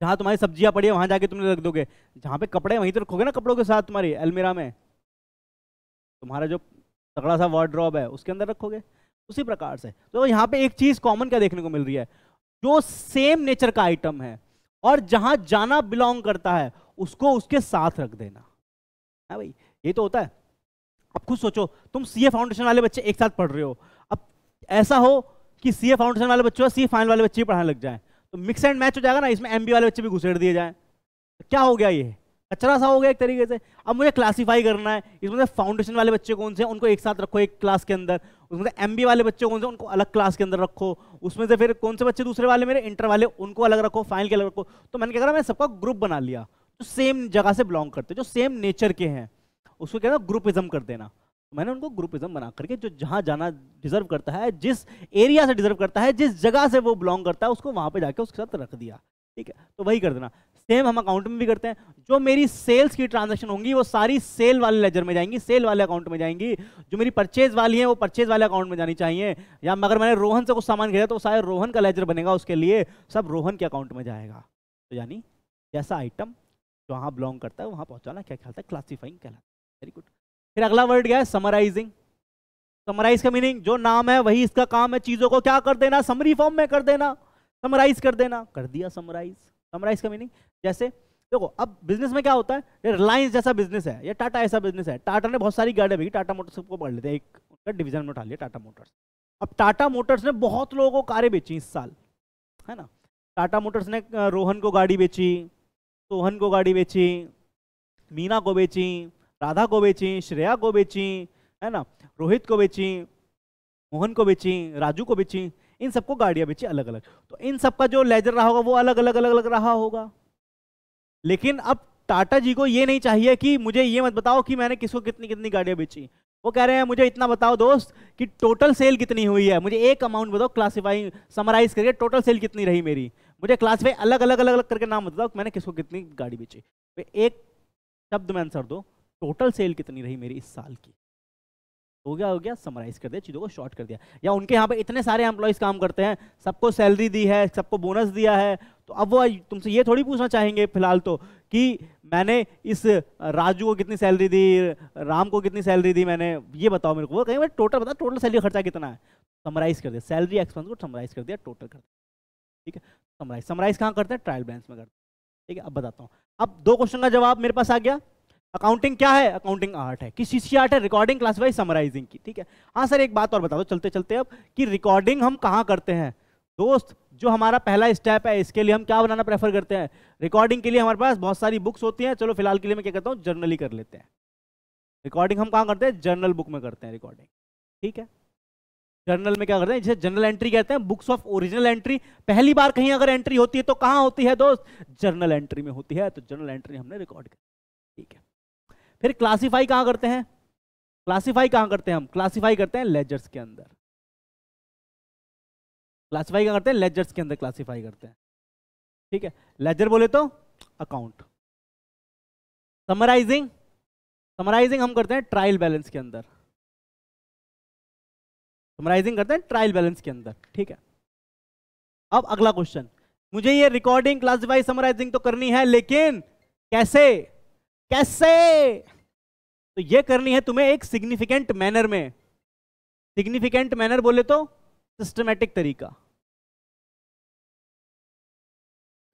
[SPEAKER 1] जहाँ तुम्हारी सब्जियाँ पड़ी है वहाँ जाके तुमने रख दोगे जहाँ पे कपड़े वहीं तो रखोगे ना कपड़ों के साथ तुम्हारी अलमीरा में तुम्हारा जो तगड़ा सा वार्ड्रॉप है उसके अंदर रखोगे उसी प्रकार से तो यहाँ पे एक चीज़ कॉमन क्या देखने को मिल रही है जो सेम नेचर का आइटम है और जहां जाना बिलोंग करता है उसको उसके साथ रख देना है हाँ भाई ये तो होता है अब खुद सोचो तुम सीए फाउंडेशन वाले बच्चे एक साथ पढ़ रहे हो अब ऐसा हो कि सीए फाउंडेशन वाले बच्चों सी फाइनल वाले बच्चे पढ़ाने लग जाए तो मिक्स एंड मैच हो जाएगा ना इसमें एम वाले बच्चे भी घुसेड़ दिए जाए क्या हो गया ये कचरा अच्छा सा हो गया एक तरीके से अब मुझे क्लासीफाई करना है इसमें से फाउंडेशन वाले बच्चे कौन से हैं उनको एक साथ रखो एक क्लास के अंदर उसमें से एम वाले बच्चे कौन से उनको अलग क्लास के अंदर रखो उसमें से फिर कौन से बच्चे दूसरे वाले मेरे इंटर वाले उनको अलग रखो फाइनल के अलग रखो तो मैंने क्या करा मैंने सबका ग्रुप बना लिया जो सेम जगह से बिलोंग करते जो सेम नेचर के हैं उसको क्या ग्रुपिज्म कर देना तो मैंने उनको ग्रुपिज्म बना करके जो जहाँ जाना डिजर्व करता है जिस एरिया से डिजर्व करता है जिस जगह से वो बिलोंग करता है उसको वहाँ पे जाके उसके साथ रख दिया ठीक है तो वही कर देना सेम हम अकाउंट में भी करते हैं जो मेरी सेल्स की ट्रांजेक्शन होंगी वो सारी सेल वाले लेजर में जाएंगी सेल वाले अकाउंट में जाएंगी जो मेरी परचेज वाली है वो परचेज वाले अकाउंट में जानी चाहिए या मगर मैंने रोहन से कुछ सामान खरीदा तो सारे रोहन का लेजर बनेगा उसके लिए सब रोहन के अकाउंट में जाएगा तो यानी जैसा आइटम जो वहाँ बिलोंग करता है वहाँ पहुँचाना क्या कहलाता है क्लासीफाइंग कहलाता है वेरी गुड फिर अगला वर्ड क्या है समराइजिंग समराइज का मीनिंग जो नाम है वही इसका काम है चीज़ों को क्या कर देना समरी फॉर्म में कर देना समराइज कर देना कर दिया समराइज समराइज का मीनिंग जैसे देखो अब बिजनेस में क्या होता है ये रिलायंस जैसा बिजनेस है या टाटा ऐसा बिजनेस है टाटा ने बहुत सारी गाड़ियाँ भी टाटा मोटर्स को पढ़ लेते हैं एक उनका डिवीजन में उठा लिया टाटा मोटर्स अब टाटा मोटर्स ने बहुत लोगों को कारें बेची इस साल है ना टाटा मोटर्स ने रोहन को गाड़ी बेची सोहन को गाड़ी बेची मीना को बेची राधा को बेची श्रेया को बेची है ना रोहित को बेची मोहन को बेची राजू को बेची इन सबको गाड़ियाँ बेची अलग अलग तो इन सबका जो लेजर रहा होगा वो अलग अलग अलग अलग रहा होगा लेकिन अब टाटा जी को ये नहीं चाहिए कि मुझे ये मत बताओ कि मैंने किसको कितनी कितनी गाड़ियाँ बेची वो कह रहे हैं मुझे इतना बताओ दोस्त कि टोटल सेल कितनी हुई है मुझे एक अमाउंट बताओ क्लासीफाई समराइज करके टोटल सेल कितनी रही मेरी मुझे क्लासीफाई अलग अलग अलग अलग करके नाम बताओ कि मैंने किसको कितनी गाड़ी बेची तो एक शब्द में आंसर दो टोटल सेल कितनी रही मेरी इस साल की हो गया हो गया समराइज कर दिया चीज़ों को शॉर्ट कर दिया या उनके यहाँ पे इतने सारे एम्प्लॉयज़ काम करते हैं सबको सैलरी दी है सबको बोनस दिया है तो अब वो तुमसे ये थोड़ी पूछना चाहेंगे फिलहाल तो कि मैंने इस राजू को कितनी सैलरी दी राम को कितनी सैलरी दी मैंने ये बताओ मेरे को वो कहीं टोटल बता टोटल सैलरी खर्चा कितना है समराइज कर दिया सैलरी एक्सपेंस को समराइज कर दिया टोटल कर ठीक है समराइज समराइज कहाँ करते हैं ट्रायल बैलेंस में करते हैं ठीक है अब बताता हूँ अब दो क्वेश्चन का जवाब मेरे पास आ गया अकाउंटिंग क्या है अकाउंटिंग आर्ट है किसी सी आर्ट है रिकॉर्डिंग क्लासीफाई समराइजिंग की ठीक है हाँ सर एक बात और बता दो चलते चलते अब कि रिकॉर्डिंग हम कहाँ करते हैं दोस्त जो हमारा पहला स्टेप है इसके लिए हम क्या बनाना प्रेफर करते हैं रिकॉर्डिंग के लिए हमारे पास बहुत सारी बुक्स होती हैं चलो फिलहाल के लिए मैं क्या करता हूँ जर्नली कर लेते हैं रिकॉर्डिंग हम कहाँ करते हैं जर्नल बुक में करते हैं रिकॉर्डिंग ठीक है जर्नल में क्या करते हैं जिसे जर्नल एंट्री कहते हैं बुक्स ऑफ ओरिजिनल एंट्री पहली बार कहीं अगर एंट्री होती है तो कहाँ होती है दोस्त जर्नल एंट्री में होती है तो जर्नल एंट्री हमने रिकॉर्ड कर ठीक है फिर क्लासीफाई कहां करते हैं क्लासीफाई कहां करते हैं हम क्लासीफाई करते हैं लेजर्स के अंदर क्लासीफाई क्या करते हैं लेजर्स के अंदर क्लासीफाई करते हैं ठीक है
[SPEAKER 2] लेजर बोले तो अकाउंट समराइजिंग समराइजिंग
[SPEAKER 1] हम करते हैं ट्रायल बैलेंस के अंदर समराइजिंग करते हैं ट्रायल बैलेंस के अंदर ठीक है अब अगला क्वेश्चन मुझे ये रिकॉर्डिंग क्लासिफाई समराइजिंग तो करनी है लेकिन कैसे कैसे तो ये करनी है तुम्हें एक सिग्निफिकेंट मैनर में सिग्निफिकेंट मैनर बोले तो सिस्टमेटिक तरीका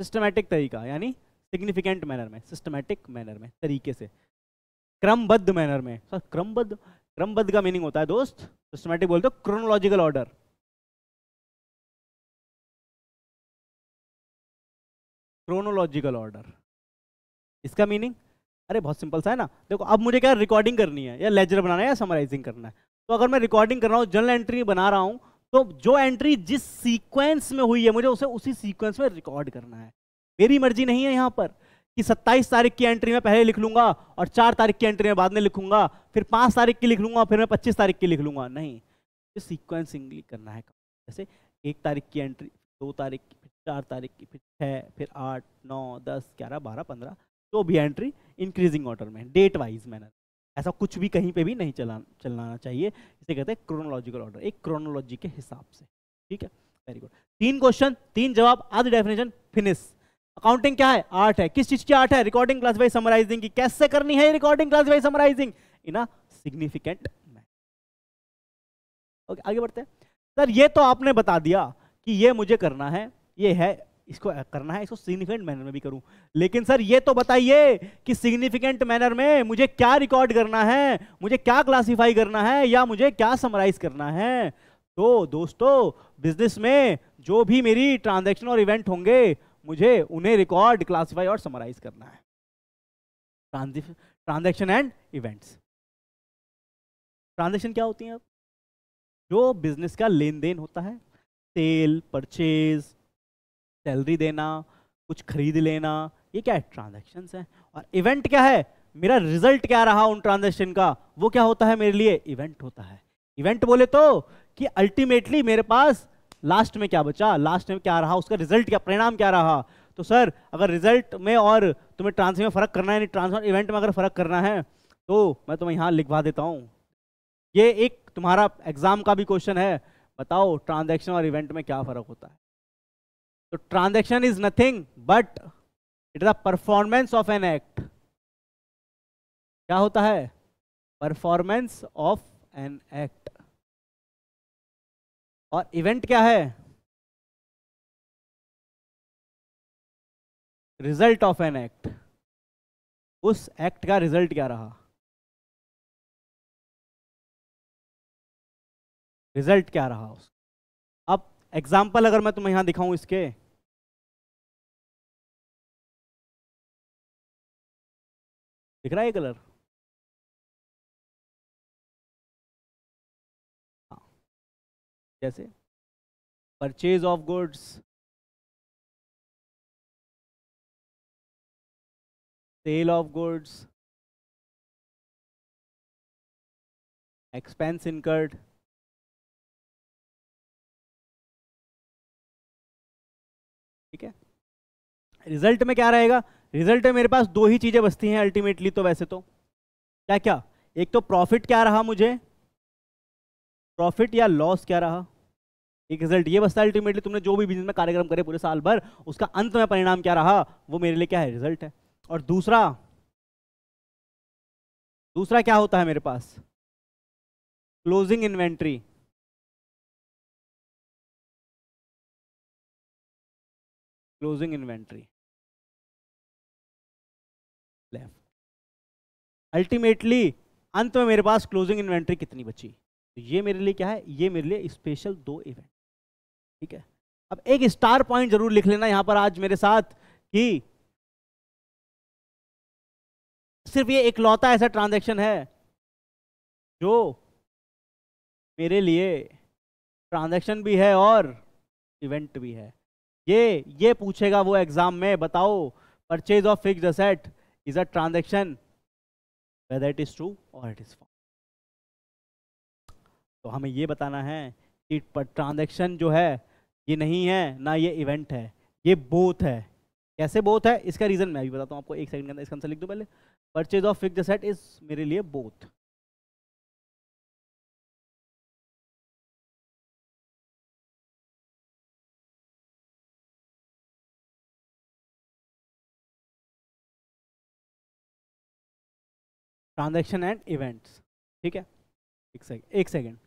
[SPEAKER 1] सिस्टमेटिक तरीका यानी सिग्निफिकेंट मैनर में सिस्टमेटिक मैनर में तरीके से क्रमबद्ध मैनर में सर हाँ, क्रमबद्ध क्रमबद्ध का मीनिंग होता है दोस्त सिस्टमेटिक बोलते हो क्रोनोलॉजिकल ऑर्डर क्रोनोलॉजिकल ऑर्डर इसका मीनिंग अरे बहुत सिंपल सा है ना देखो अब मुझे क्या रिकॉर्डिंग करनी है या लेजर बनाना है या समराइजिंग करना है तो अगर मैं रिकॉर्डिंग कर रहा हूँ जनरल एंट्री बना रहा हूँ तो जो एंट्री जिस सीक्वेंस में हुई है मुझे उसे उसी सीक्वेंस में रिकॉर्ड करना है मेरी मर्जी नहीं है यहाँ पर कि 27 तारीख की एंट्री में पहले लिख लूंगा और 4 तारीख की एंट्री में बाद में लिखूंगा फिर 5 तारीख की लिख लूंगा फिर मैं 25 तारीख की लिख लूंगा नहीं तो सीक्वेंसिंगली करना है जैसे एक तारीख की एंट्री दो तारीख की फिर चार तारीख की फिर छः फिर आठ नौ दस ग्यारह बारह पंद्रह तो भी एंट्री इंक्रीजिंग ऑर्डर में डेट वाइज मैनर ऐसा कुछ भी कहीं पे भी नहीं चला चलाना चाहिए इसे कहते हैं क्रोनोलॉजिकल ऑर्डर एक क्रोनोलॉजी के हिसाब से ठीक है वेरी गुड तीन क्वेश्चन तीन जवाब आदि डेफिनेशन फिनिश अकाउंटिंग क्या है आर्ट है किस चीज की आर्ट है रिकॉर्डिंग क्लास वाइज समराइजिंग की कैसे करनी है recording class wise summarizing in a significant okay आगे बढ़ते हैं सर ये तो आपने बता दिया कि ये मुझे करना है ये है इसको करना है इसको सिग्निफिकेंट मैनर में भी करूं लेकिन सर ये तो बताइए कि सिग्निफिकेंट मैनर में मुझे क्या रिकॉर्ड करना है मुझे क्या क्लासिफाई करना है या मुझे क्या समराइज करना है तो दोस्तों बिजनेस में जो भी मेरी ट्रांजेक्शन और इवेंट होंगे मुझे उन्हें रिकॉर्ड क्लासीफाई और समराइज करना है ट्रांजेक्शन एंड इवेंट्स ट्रांजेक्शन क्या होती है अब जो बिजनेस का लेन देन होता है सेल परचेज सैलरी देना कुछ खरीद लेना ये क्या है ट्रांजेक्शन है और इवेंट क्या है मेरा रिजल्ट क्या रहा उन ट्रांजेक्शन का वो क्या होता है मेरे लिए इवेंट होता है इवेंट बोले तो कि अल्टीमेटली मेरे पास लास्ट में क्या बचा लास्ट में क्या रहा उसका रिजल्ट क्या परिणाम क्या रहा तो सर अगर रिजल्ट में और तुम्हें ट्रांसफर में फ़र्क करना है नहीं ट्रांसफर इवेंट में अगर फ़र्क करना है तो मैं तुम्हें यहाँ लिखवा देता हूँ ये एक तुम्हारा एग्ज़ाम का भी क्वेश्चन है बताओ ट्रांजेक्शन और इवेंट में क्या फ़र्क होता है तो transaction is nothing but it is a performance of an act क्या होता है
[SPEAKER 2] परफॉर्मेंस ऑफ एन एक्ट और इवेंट क्या है रिजल्ट ऑफ एन एक्ट उस एक्ट का रिजल्ट क्या रहा रिजल्ट क्या रहा उस अब एग्जाम्पल अगर मैं तुम्हें यहां दिखाऊं इसके दिख रहा है कलर जैसे purchase of goods sale of goods expense incurred result
[SPEAKER 1] में क्या रहेगा रिजल्ट में मेरे पास दो ही चीज़ें बचती हैं अल्टीमेटली तो वैसे तो क्या क्या एक तो प्रॉफिट क्या रहा मुझे प्रॉफिट या लॉस क्या रहा एक रिजल्ट ये बसता है अल्टीमेटली तुमने जो भी बिजनेस में कार्यक्रम करे पूरे साल भर उसका अंत में परिणाम क्या रहा वो मेरे लिए क्या है रिजल्ट है और दूसरा दूसरा
[SPEAKER 2] क्या होता है मेरे पास closing inventory closing inventory
[SPEAKER 1] left ultimately अंत में मेरे पास क्लोजिंग इन्वेंट्री कितनी बची तो ये मेरे लिए क्या है ये मेरे लिए स्पेशल दो इवेंट ठीक है अब एक स्टार पॉइंट जरूर लिख लेना यहां पर आज मेरे साथ कि
[SPEAKER 2] सिर्फ ये एक लौता ऐसा ट्रांजेक्शन है
[SPEAKER 1] जो मेरे लिए ट्रांजेक्शन भी है और इवेंट भी है ये ये पूछेगा वो एग्जाम में बताओ purchase of fixed asset is a transaction whether it is true or it is false तो हमें ये बताना है कि ट्रांजेक्शन जो है ये नहीं है ना ये इवेंट है ये बोथ है कैसे बोथ है इसका रीज़न मैं भी बताता हूँ आपको एक सेकंड के अंदर इसका आंसर लिख दूँ पहले purchase of fixed asset is मेरे लिए
[SPEAKER 2] बोथ ट्रांजेक्शन एंड इवेंट्स ठीक है एक सेकेंड एक सेकेंड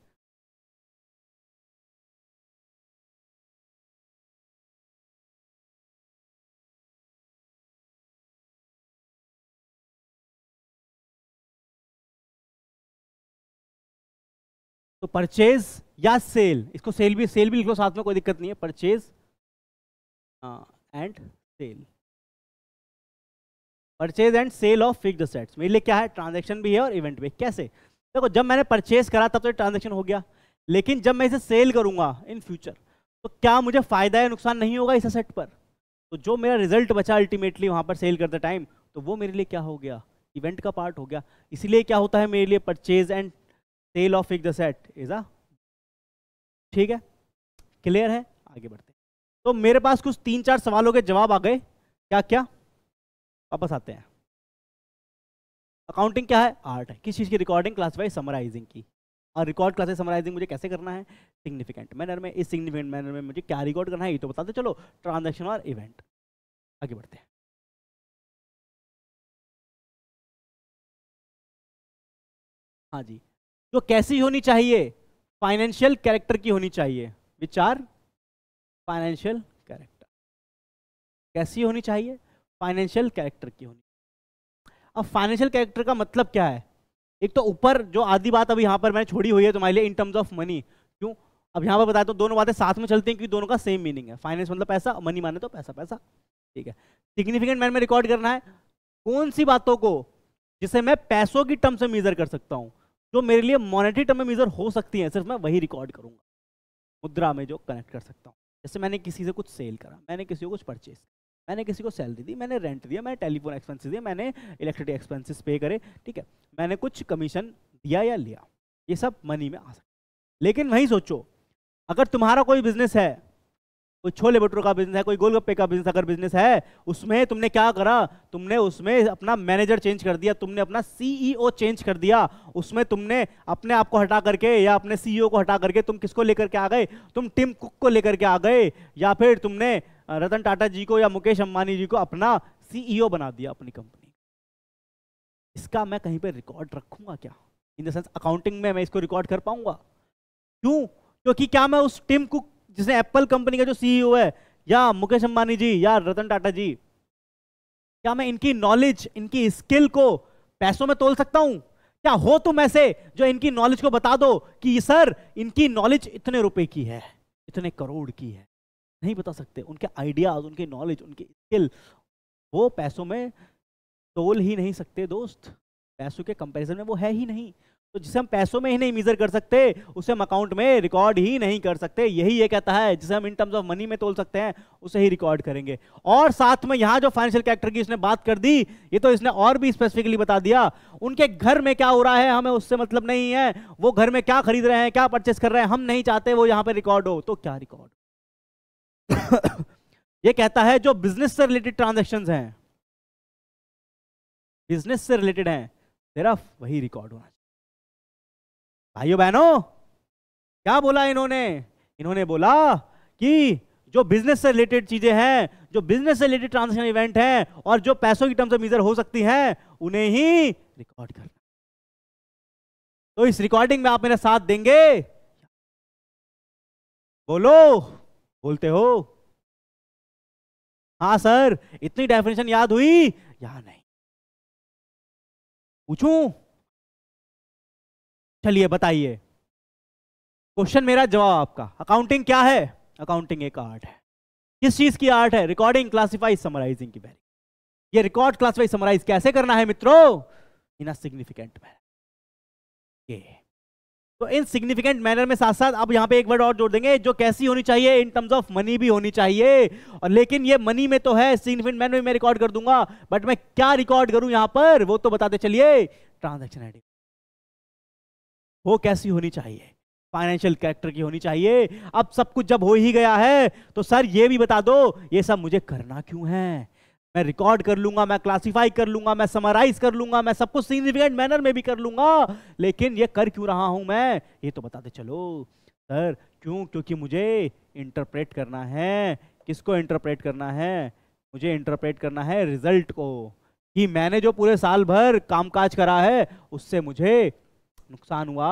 [SPEAKER 2] तो परचेज या सेल इसको सेल भी
[SPEAKER 1] सेल भी लिखो साथ में कोई दिक्कत नहीं है purchase and sale purchase and sale of fixed assets मेरे लिए क्या है ट्रांजेक्शन भी है और इवेंट भी कैसे देखो जब मैंने परचेज करा तब तो ट्रांजेक्शन हो गया लेकिन जब मैं इसे सेल करूंगा इन फ्यूचर तो क्या मुझे फ़ायदा या नुकसान नहीं होगा इस सेट पर तो जो मेरा रिजल्ट बचा अल्टीमेटली वहाँ पर सेल करते टाइम तो वो मेरे लिए क्या हो गया इवेंट का पार्ट हो गया इसीलिए क्या होता है मेरे लिए purchase and sale of fixed asset is a ठीक है क्लियर है आगे बढ़ते तो मेरे पास कुछ तीन चार सवालों के जवाब आ गए क्या क्या वापस आते हैं अकाउंटिंग क्या है आर्ट है किस चीज़ की रिकॉर्डिंग क्लास वाइज समराइजिंग की और रिकॉर्ड क्लासेस समराइजिंग मुझे कैसे करना है सिग्निफिकेंट मैनर में इस सिग्निफिकेंट मैनर में मुझे क्या रिकॉर्ड करना है ये तो बताते चलो ट्रांजेक्शन और इवेंट आगे बढ़ते हैं हाँ जी जो कैसी होनी चाहिए फाइनेंशियल कैरेक्टर की होनी चाहिए विचार फाइनेंशियल कैरेक्टर कैसी होनी चाहिए फाइनेंशियल कैरेक्टर की होनी अब फाइनेंशियल कैरेक्टर का मतलब क्या है एक तो ऊपर जो आधी बात अभी यहाँ पर मैंने छोड़ी हुई है तुम्हारे लिए इन टर्म्स ऑफ मनी क्यों अब यहाँ पर बताया तो दोनों बातें साथ में चलती हैं क्योंकि दोनों का सेम मीनिंग है फाइनेंस मतलब पैसा मनी माने तो पैसा पैसा ठीक है सिग्निफिकेंट मैन में रिकॉर्ड करना है कौन सी बातों को जिसे मैं पैसों की टर्म से मेजर कर सकता हूँ जो मेरे लिए मॉनेटरी टर्म में मेजर हो सकती है सिर्फ मैं वही रिकॉर्ड करूँगा मुद्रा में जो कनेक्ट कर सकता हूँ जैसे मैंने किसी से कुछ सेल करा मैंने किसी को कुछ परचेज मैंने किसी को सैलरी दी मैंने रेंट दिया मैंने टेलीफोन एक्सपेंसेस दिए मैंने इलेक्ट्रिसिटी एक्सपेंसेस पे करे ठीक है मैंने कुछ कमीशन दिया या लिया ये सब मनी में आ सकता लेकिन वहीं सोचो अगर तुम्हारा कोई बिजनेस है कोई छोले भटूरे का बिजनेस है कोई गोलगप्पे का बिजनेस अगर बिजनेस है उसमें तुमने क्या करा तुमने उसमें अपना मैनेजर चेंज कर दिया तुमने अपना सीईओ चेंज e कर दिया उसमें तुमने अपने आप को हटा करके या अपने सीईओ e को हटा करके तुम किसको लेकर के आ गए तुम टिम कुक को लेकर के आ गए या फिर तुमने रतन टाटा जी को या मुकेश अंबानी जी को अपना सीईओ e बना दिया अपनी कंपनी इसका मैं कहीं पर रिकॉर्ड रखूंगा क्या इन द सेंस अकाउंटिंग में मैं इसको रिकॉर्ड कर पाऊंगा क्यों क्योंकि क्या मैं उस टिम कुक जिसने एप्पल कंपनी का जो सीईओ e है या मुकेश अंबानी जी या रतन टाटा जी क्या मैं इनकी नॉलेज इनकी स्किल को पैसों में तोल सकता हूं क्या हो तुम ऐसे जो इनकी नॉलेज को बता दो कि सर इनकी नॉलेज इतने रुपए की है इतने करोड़ की है नहीं बता सकते उनके आइडियाज़ उनके नॉलेज उनके स्किल वो पैसों में तोल ही नहीं सकते दोस्त पैसों के कंपैरिजन में वो है ही नहीं तो जिसे हम पैसों में ही नहीं मेजर कर सकते उसे हम अकाउंट में रिकॉर्ड ही नहीं कर सकते यही ये कहता है जिसे हम इन टर्म्स ऑफ मनी में तोल सकते हैं उसे ही रिकॉर्ड करेंगे और साथ में यहाँ जो फाइनेंशियल कैरेक्टर की इसने बात कर दी ये तो इसने और भी स्पेसिफिकली बता दिया उनके घर में क्या हो रहा है हमें उससे मतलब नहीं है वो घर में क्या खरीद रहे हैं क्या परचेस कर रहे हैं हम नहीं चाहते वो यहाँ पर रिकॉर्ड हो तो क्या रिकॉर्ड ये कहता है जो बिजनेस से रिलेटेड ट्रांजेक्शन हैं बिजनेस से रिलेटेड हैं सिर्फ वही रिकॉर्ड होना चाहिए भाइयों बहनों क्या बोला इन्होंने इन्होंने बोला कि जो बिजनेस से रिलेटेड चीजें हैं जो बिजनेस से रिलेटेड ट्रांजेक्शन इवेंट हैं और जो पैसों की टर्म्स मीजर हो सकती हैं उन्हें ही रिकॉर्ड करना तो इस रिकॉर्डिंग में आप मेरा साथ देंगे
[SPEAKER 2] बोलो बोलते हो हाँ सर इतनी डेफिनेशन याद हुई या नहीं पूछू
[SPEAKER 1] चलिए बताइए क्वेश्चन मेरा जवाब आपका अकाउंटिंग क्या है अकाउंटिंग एक आर्ट है किस चीज की आर्ट है रिकॉर्डिंग क्लासिफाई समराइजिंग की वैल्यू ये रिकॉर्ड क्लासिफाई समराइज कैसे करना है मित्रों इन सिग्निफिकेंट मैनर ये तो इन सिग्निफिकेंट मैनर में साथ साथ अब यहाँ पे एक वर्ड और जोड़ देंगे जो कैसी होनी चाहिए इन टर्म्स ऑफ मनी भी होनी चाहिए और लेकिन ये मनी में तो है सिग्निफिकेंट मैनर में मैं रिकॉर्ड कर दूंगा बट मैं क्या रिकॉर्ड करूं यहाँ पर वो तो बताते चलिए ट्रांजेक्शन आईडी वो कैसी होनी चाहिए फाइनेंशियल कैरेक्टर की होनी चाहिए अब सब कुछ जब हो ही गया है तो सर ये भी बता दो ये सब मुझे करना क्यों है मैं रिकॉर्ड कर लूंगा मैं क्लासिफाई कर लूंगा मैं समराइज कर लूंगा मैं सब कुछ सिग्निफिकेंट मैनर में भी कर लूंगा लेकिन ये कर क्यों रहा हूं मैं ये तो बताते चलो सर क्यों क्योंकि मुझे इंटरप्रेट करना है किसको इंटरप्रेट करना है मुझे इंटरप्रेट करना है रिजल्ट को कि मैंने जो पूरे साल भर कामकाज करा है उससे मुझे नुकसान हुआ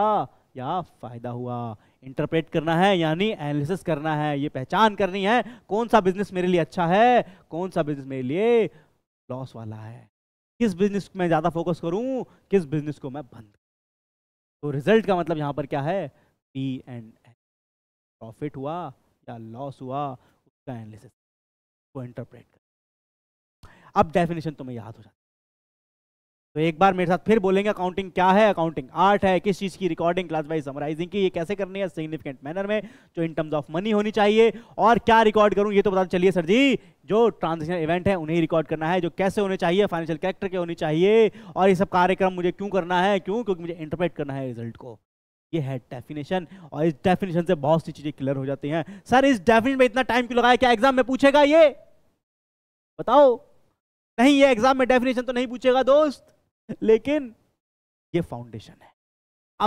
[SPEAKER 1] या फायदा हुआ इंटरप्रेट करना है यानी एनालिसिस करना है ये पहचान करनी है कौन सा बिजनेस मेरे लिए अच्छा है कौन सा बिजनेस मेरे लिए लॉस वाला है किस बिजनेस में ज़्यादा फोकस करूँ किस बिजनेस को मैं बंद तो रिजल्ट का मतलब यहाँ पर क्या है पी एंड एन प्रॉफिट हुआ या लॉस हुआ उसका एनालिसिस को इंटरप्रेट कर अब डेफिनेशन तुम्हें याद हो जाता तो एक बार मेरे साथ फिर बोलेंगे अकाउंटिंग क्या है अकाउंटिंग आर्ट है किस चीज़ की रिकॉर्डिंग क्लास वाइज समराइजिंग की ये कैसे करनी है सिग्निफिकेंट मैनर में जो इन टर्म्स ऑफ मनी होनी चाहिए और क्या रिकॉर्ड करूं ये तो बता चलिए सर जी जो ट्रांजेक्शन इवेंट है उन्हें रिकॉर्ड करना है जो कैसे होने चाहिए फाइनेंशियल कैरेक्टर के होने चाहिए और ये सब कार्यक्रम मुझे क्यों करना है क्यों क्योंकि मुझे इंटरप्रेट करना है रिजल्ट को ये है डेफिनेशन और इस डेफिनेशन से बहुत सी चीज़ें क्लियर हो जाती हैं सर इस डेफिनेशन में इतना टाइम क्यों लगाया क्या एग्जाम में पूछेगा ये बताओ नहीं ये एग्जाम में डेफिनेशन तो नहीं पूछेगा दोस्त लेकिन ये फाउंडेशन है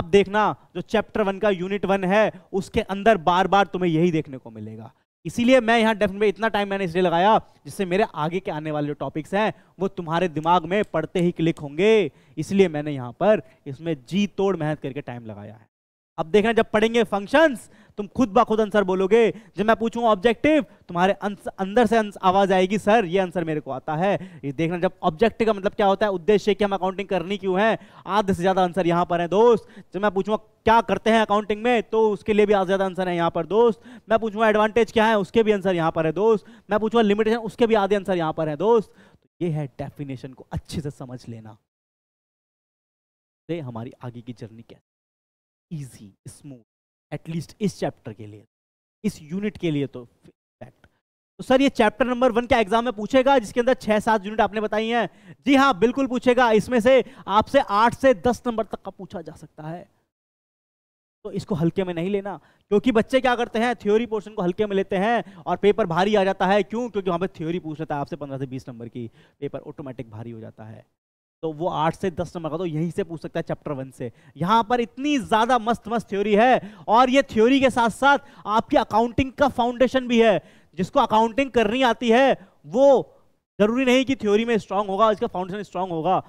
[SPEAKER 1] अब देखना जो चैप्टर वन का यूनिट वन है उसके अंदर बार बार तुम्हें यही देखने को मिलेगा इसीलिए मैं यहाँ डेफिनेट में इतना टाइम मैंने इसलिए लगाया जिससे मेरे आगे के आने वाले जो टॉपिक्स हैं वो तुम्हारे दिमाग में पढ़ते ही क्लिक होंगे इसलिए मैंने यहाँ पर इसमें जी तोड़ मेहनत करके टाइम लगाया है अब देखना जब पढ़ेंगे फंक्शंस तुम खुद खुद आंसर बोलोगे जब मैं पूछूं ऑब्जेक्टिव तुम्हारे अंदर से आवाज आएगी सर ये आंसर मेरे को आता है ये देखना जब ऑब्जेक्टिव का मतलब क्या होता है उद्देश्य की हम अकाउंटिंग करनी क्यों है आधे से ज्यादा आंसर यहाँ पर है दोस्त जब मैं पूछूंगा क्या करते हैं अकाउंटिंग में तो उसके लिए भी आज ज्यादा आंसर है यहाँ पर दोस्त मैं पूछूंगा एडवांटेज क्या है उसके भी आंसर यहाँ पर है दोस्त मैं पूछूंगा लिमिटेशन उसके भी आधे आंसर यहाँ पर है दोस्त तो ये है डेफिनेशन को अच्छे से समझ लेना हमारी आगे की जर्नी क्या इजी स्मूथ एटलीस्ट इस चैप्टर के लिए इस यूनिट के लिए तो फैक्ट तो सर ये चैप्टर नंबर वन का एग्जाम में पूछेगा जिसके अंदर छह सात यूनिट आपने बताई हैं जी हाँ बिल्कुल पूछेगा इसमें से आपसे आठ से दस नंबर तक का पूछा जा सकता है तो इसको हल्के में नहीं लेना क्योंकि बच्चे क्या करते हैं थ्योरी पोर्शन को हल्के में लेते हैं और पेपर भारी आ जाता है क्यों क्योंकि वहां पे थ्योरी पूछ लेता है आपसे पंद्रह से बीस नंबर की पेपर ऑटोमेटिक भारी हो जाता है तो वो आठ से दस नंबर का तो यहीं से पूछ सकता है चैप्टर वन से यहां पर इतनी ज़्यादा मस्त मस्त थ्योरी है और ये थ्योरी के साथ साथ आपकी अकाउंटिंग का फाउंडेशन भी है जिसको अकाउंटिंग करनी आती है वो ज़रूरी नहीं कि थ्योरी में स्ट्रांग होगा इसका फाउंडेशन स्ट्रांग होगा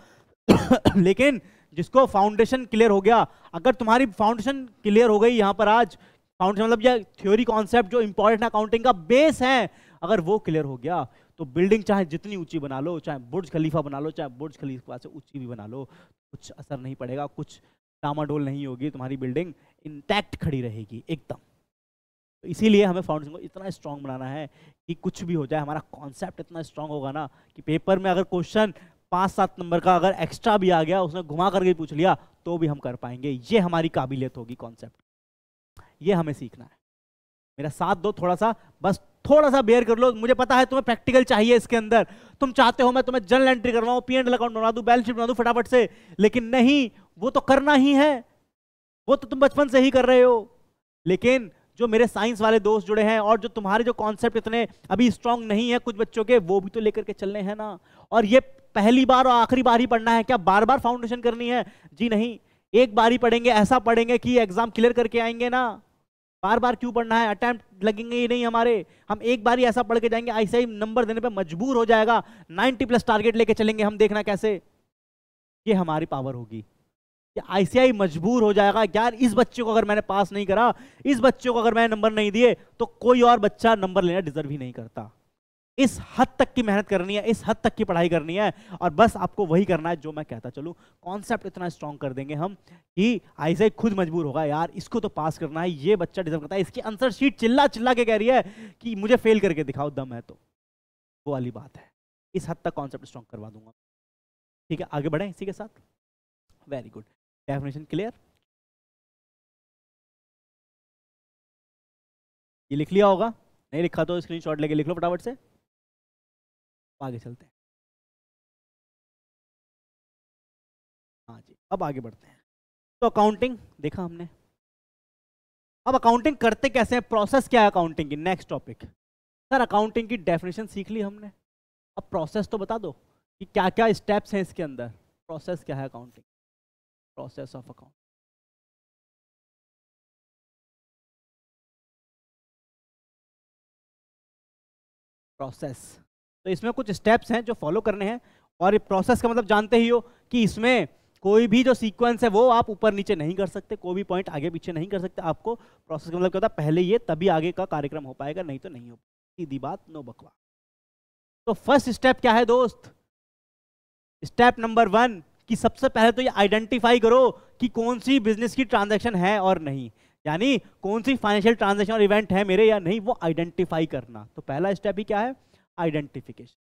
[SPEAKER 1] लेकिन जिसको फाउंडेशन क्लियर हो गया अगर तुम्हारी फाउंडेशन क्लियर हो गई यहां पर आज फाउंडेशन मतलब थ्योरी कॉन्सेप्ट जो इंपॉर्टेंट अकाउंटिंग का बेस है अगर वो क्लियर हो गया तो बिल्डिंग चाहे जितनी ऊंची बना लो चाहे बुर्ज खलीफा बना लो चाहे बुर्ज खलीफा से ऊंची भी बना लो कुछ असर नहीं पड़ेगा कुछ डामाडोल नहीं होगी तुम्हारी बिल्डिंग इंटैक्ट खड़ी रहेगी एकदम तो इसीलिए हमें फाउंडेशन को इतना स्ट्रांग बनाना है कि कुछ भी हो जाए हमारा कॉन्सेप्ट इतना स्ट्रांग होगा ना कि पेपर में अगर क्वेश्चन पाँच सात नंबर का अगर एक्स्ट्रा भी आ गया उसने घुमा करके पूछ लिया तो भी हम कर पाएंगे ये हमारी काबिलियत होगी कॉन्सेप्ट ये हमें सीखना है मेरा साथ दो थोड़ा सा बस थोड़ा सा बेयर कर लो मुझे पता है तुम्हें प्रैक्टिकल चाहिए इसके अंदर तुम चाहते हो मैं तुम्हें जनरल एंट्री करवाऊं पी एंड अकाउंट बना दू बैलेंस शीट बना दूं फटाफट से लेकिन नहीं वो तो करना ही है वो तो तुम बचपन से ही कर रहे हो लेकिन जो मेरे साइंस वाले दोस्त जुड़े हैं और जो तुम्हारे जो कॉन्सेप्ट इतने अभी स्ट्रांग नहीं है कुछ बच्चों के वो भी तो लेकर के चलने हैं ना और ये पहली बार और आखिरी बार ही पढ़ना है क्या बार बार फाउंडेशन करनी है जी नहीं एक बार ही पढ़ेंगे ऐसा पढ़ेंगे कि एग्जाम क्लियर करके आएंगे ना बार बार क्यों पढ़ना है अटैम्प्ट लगेंगे ही नहीं हमारे हम एक बार ही ऐसा पढ़ के जाएंगे ऐसे ही नंबर देने पे मजबूर हो जाएगा 90 प्लस टारगेट लेके चलेंगे हम देखना कैसे ये हमारी पावर होगी आईसीआई मजबूर हो जाएगा यार इस बच्चे को अगर मैंने पास नहीं करा इस बच्चे को अगर मैंने नंबर नहीं दिए तो कोई और बच्चा नंबर लेना डिजर्व ही नहीं करता इस हद तक की मेहनत करनी है इस हद तक की पढ़ाई करनी है और बस आपको वही करना है जो मैं कहता चलूँ कॉन्सेप्ट इतना स्ट्रॉन्ग कर देंगे हम कि आईसे खुद मजबूर होगा यार इसको तो पास करना है ये बच्चा डिजर्व करता है इसकी आंसर शीट चिल्ला चिल्ला के कह रही है कि मुझे फेल करके दिखाओ दम है तो वो वाली बात है इस हद तक कॉन्सेप्ट स्ट्रॉन्ग करवा दूंगा ठीक है आगे बढ़ें इसी के साथ वेरी गुड डेफिनेशन
[SPEAKER 2] क्लियर ये लिख लिया होगा नहीं लिखा तो स्क्रीनशॉट लेके लिख लो फटाफट से आगे चलते हैं हाँ जी अब आगे बढ़ते हैं
[SPEAKER 1] तो अकाउंटिंग देखा हमने अब अकाउंटिंग करते कैसे हैं प्रोसेस क्या है अकाउंटिंग की नेक्स्ट टॉपिक सर अकाउंटिंग की डेफिनेशन सीख ली हमने अब प्रोसेस तो बता दो कि क्या क्या स्टेप्स हैं इसके अंदर प्रोसेस क्या है accounting process of account process तो इसमें कुछ स्टेप्स हैं जो फॉलो करने हैं और ये प्रोसेस का मतलब जानते ही हो कि इसमें कोई भी जो सीक्वेंस है वो आप ऊपर नीचे नहीं कर सकते कोई भी पॉइंट आगे पीछे नहीं कर सकते आपको प्रोसेस का मतलब क्या होता है पहले ये तभी आगे का कार्यक्रम हो पाएगा नहीं तो नहीं हो सीधी बात नो बकवा तो फर्स्ट स्टेप क्या है दोस्त स्टेप नंबर वन कि सबसे पहले तो ये आइडेंटिफाई करो कि कौन सी बिजनेस की ट्रांजेक्शन है और नहीं यानी कौन सी फाइनेंशियल ट्रांजेक्शन और इवेंट है मेरे या नहीं वो आइडेंटिफाई करना तो पहला स्टेप ही क्या है identification.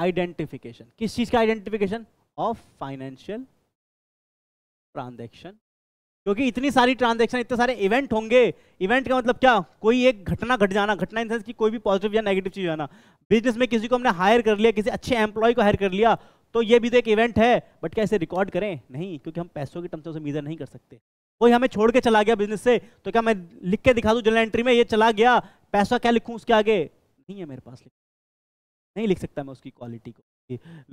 [SPEAKER 1] आइडेंटिफिकेशन किस चीज़ का आइडेंटिफिकेशन ऑफ फाइनेंशियल ट्रांजेक्शन क्योंकि इतनी सारी ट्रांजेक्शन इतने सारे इवेंट होंगे इवेंट का मतलब क्या कोई एक घटना घट जाना घटना इन सेंस की कोई भी पॉजिटिव या नेगेटिव चीज़ जाना बिजनेस में किसी को हमने हायर कर लिया किसी अच्छे एम्प्लॉय को हायर कर लिया तो ये भी तो एक इवेंट है बट क्या इसे रिकॉर्ड करें नहीं क्योंकि हम पैसों के टर्म से उसे मीजर नहीं कर सकते कोई हमें छोड़ के चला गया बिजनेस से तो क्या मैं लिख के दिखा दूँ जनरल एंट्री में ये चला गया पैसा क्या लिखूँ उसके आगे नहीं है मेरे पास नहीं लिख सकता मैं उसकी क्वालिटी को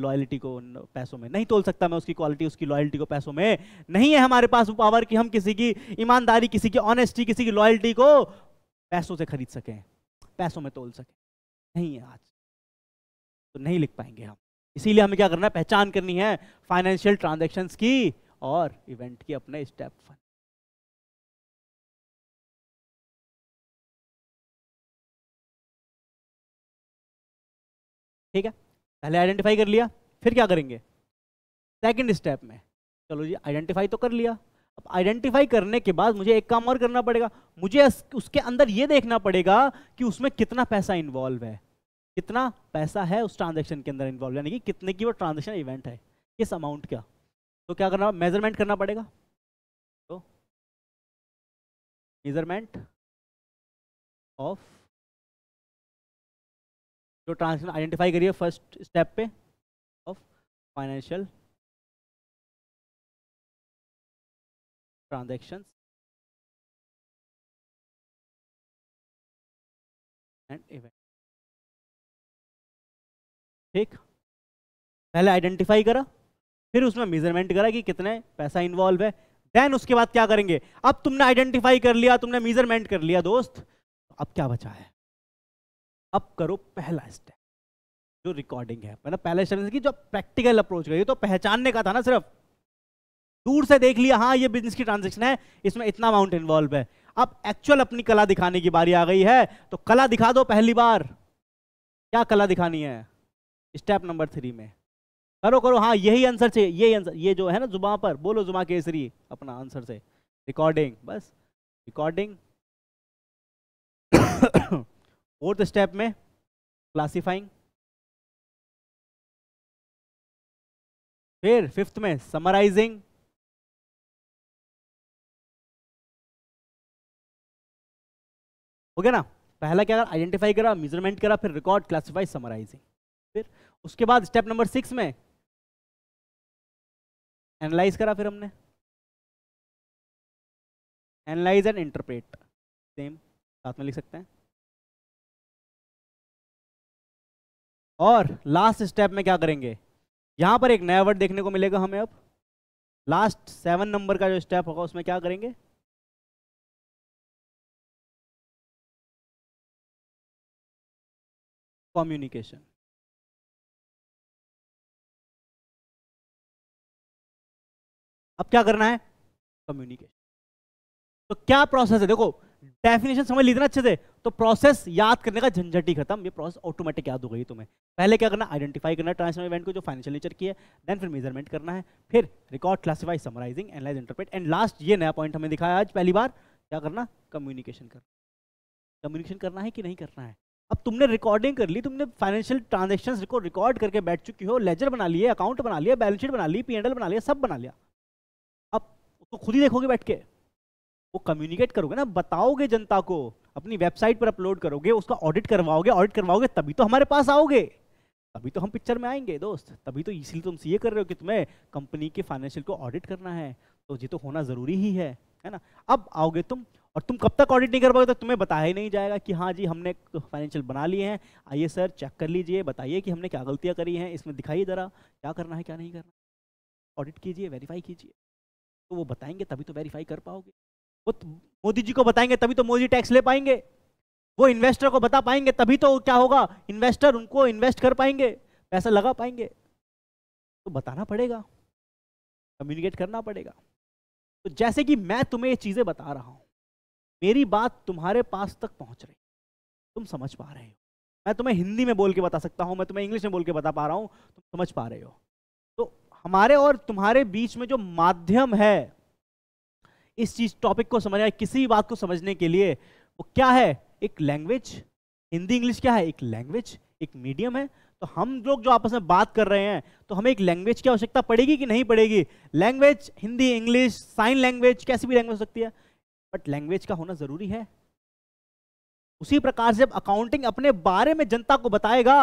[SPEAKER 1] लॉयल्टी को पैसों में नहीं तोल सकता मैं उसकी क्वालिटी उसकी लॉयल्टी को पैसों में नहीं है हमारे पास पावर कि हम किसी की ईमानदारी किसी की ऑनेस्टी किसी की लॉयल्टी को पैसों से खरीद सकें पैसों में तोल सकें नहीं है आज तो नहीं लिख पाएंगे हम इसीलिए हमें क्या करना है पहचान करनी है फाइनेंशियल ट्रांजेक्शन की और इवेंट की अपने स्टेप ठीक है पहले आइडेंटिफाई कर लिया फिर क्या करेंगे सेकेंड स्टेप में चलो जी आइडेंटिफाई तो कर लिया अब आइडेंटिफाई करने के बाद मुझे एक काम और करना पड़ेगा मुझे उसके अंदर ये देखना पड़ेगा कि उसमें कितना पैसा इन्वॉल्व है कितना पैसा है उस ट्रांजेक्शन के अंदर इन्वॉल्व यानी कि कितने की वो ट्रांजेक्शन इवेंट है किस अमाउंट का तो क्या करना मेजरमेंट करना पड़ेगा तो मेजरमेंट
[SPEAKER 2] ऑफ जो ट्रांजेक्शन आइडेंटिफाई करिए फर्स्ट स्टेप पे of financial transaction and event
[SPEAKER 1] ठीक पहले आइडेंटिफाई करा फिर उसमें मेजरमेंट करा कि कितने पैसा इन्वॉल्व है देन उसके बाद क्या करेंगे अब तुमने आइडेंटिफाई कर लिया तुमने मेजरमेंट कर लिया दोस्त अब क्या बचा है अब करो पहला स्टेप जो रिकॉर्डिंग है मतलब पहले स्टेप की जो प्रैक्टिकल अप्रोच करिए तो पहचानने का था ना सिर्फ दूर से देख लिया हाँ ये बिजनेस की ट्रांजेक्शन है इसमें इतना अमाउंट इन्वॉल्व है अब एक्चुअल अपनी कला दिखाने की बारी आ गई है तो कला दिखा दो पहली बार क्या कला दिखानी है स्टेप नंबर थ्री में करो करो हाँ यही आंसर चाहिए यही आंसर ये जो है ना जुबा पर बोलो जुबा केसरी अपना आंसर से रिकॉर्डिंग बस रिकॉर्डिंग फोर्थ स्टेप में क्लासीफाइंग
[SPEAKER 2] फिर फिफ्थ में समराइजिंग
[SPEAKER 1] हो गया ना पहला क्या करा आइडेंटिफाई करा मेजरमेंट करा फिर रिकॉर्ड क्लासिफाई समराइजिंग फिर उसके बाद स्टेप नंबर सिक्स में एनालाइज
[SPEAKER 2] करा फिर हमने एनालाइज एंड इंटरप्रेट सेम साथ में लिख सकते हैं
[SPEAKER 1] और लास्ट स्टेप में क्या करेंगे यहाँ पर एक नया वर्ड देखने को मिलेगा हमें अब लास्ट सेवन नंबर का जो स्टेप होगा उसमें क्या करेंगे
[SPEAKER 2] कम्युनिकेशन
[SPEAKER 1] अब क्या करना है कम्युनिकेशन तो क्या प्रोसेस है देखो डेफिनेशन समझ लेते ना अच्छे से तो प्रोसेस याद करने का झंझट ही खत्म ये प्रोसेस ऑटोमेटिक याद हो गई तुम्हें पहले क्या करना आइडेंटिफाई करना ट्रांसफर इवेंट को जो फाइनेंशियल नेचर की है देन फिर मेजरमेंट करना है फिर record classify summarizing analyze interpret and last ये नया पॉइंट हमें दिखाया आज पहली बार क्या करना कम्युनिकेशन करना कम्युनिकेशन करना है कि नहीं करना है अब तुमने रिकॉर्डिंग कर ली तुमने फाइनेंशियल ट्रांजेक्शन को रिकॉर्ड करके बैठ चुकी हो लेजर बना लिए अकाउंट बना लिया बैलेंस शीट बना ली पी बना लिया सब बना लिया अब उसको खुद ही देखोगे बैठ के वो कम्युनिकेट करोगे ना बताओगे जनता को अपनी वेबसाइट पर अपलोड करोगे उसका ऑडिट करवाओगे ऑडिट करवाओगे तभी तो हमारे पास आओगे तभी तो हम पिक्चर में आएंगे दोस्त तभी तो इसलिए तुम ये कर रहे हो कि तुम्हें कंपनी के फाइनेंशियल को ऑडिट करना है तो ये तो होना ज़रूरी ही है है ना अब आओगे तुम और तुम कब तक ऑडिट नहीं कर पाओगे तो तुम्हें बताया ही नहीं जाएगा कि हाँ जी हमने तो फाइनेंशियल बना लिए हैं आइए सर चेक कर लीजिए बताइए कि हमने क्या गलतियाँ करी हैं इसमें दिखाइए ज़रा क्या करना है क्या नहीं करना ऑडिट कीजिए वेरीफाई कीजिए तो वो बताएंगे तभी तो वेरीफाई कर पाओगे वो तो मोदी जी को बताएंगे तभी तो मोदी टैक्स ले पाएंगे वो इन्वेस्टर को बता पाएंगे तभी तो क्या होगा इन्वेस्टर उनको इन्वेस्ट कर पाएंगे पैसा लगा पाएंगे तो बताना पड़ेगा कम्युनिकेट करना पड़ेगा तो जैसे कि मैं तुम्हें ये चीज़ें बता रहा हूँ मेरी बात तुम्हारे पास तक पहुँच रही तुम समझ पा रहे हो मैं तुम्हें हिंदी में बोल के बता सकता हूँ मैं तुम्हें इंग्लिश में बोल के बता पा रहा हूँ तुम समझ पा रहे हो तो हमारे और तुम्हारे बीच में जो माध्यम है इस चीज टॉपिक को समझना है किसी भी बात को समझने के लिए वो क्या है एक लैंग्वेज हिंदी इंग्लिश क्या है एक लैंग्वेज एक मीडियम है तो हम लोग जो आपस में बात कर रहे हैं तो हमें एक लैंग्वेज की आवश्यकता पड़ेगी कि नहीं पड़ेगी language Hindi English sign language कैसी भी लैंग्वेज हो सकती है बट लैंग्वेज का होना जरूरी है उसी प्रकार से जब अकाउंटिंग अपने बारे में जनता को बताएगा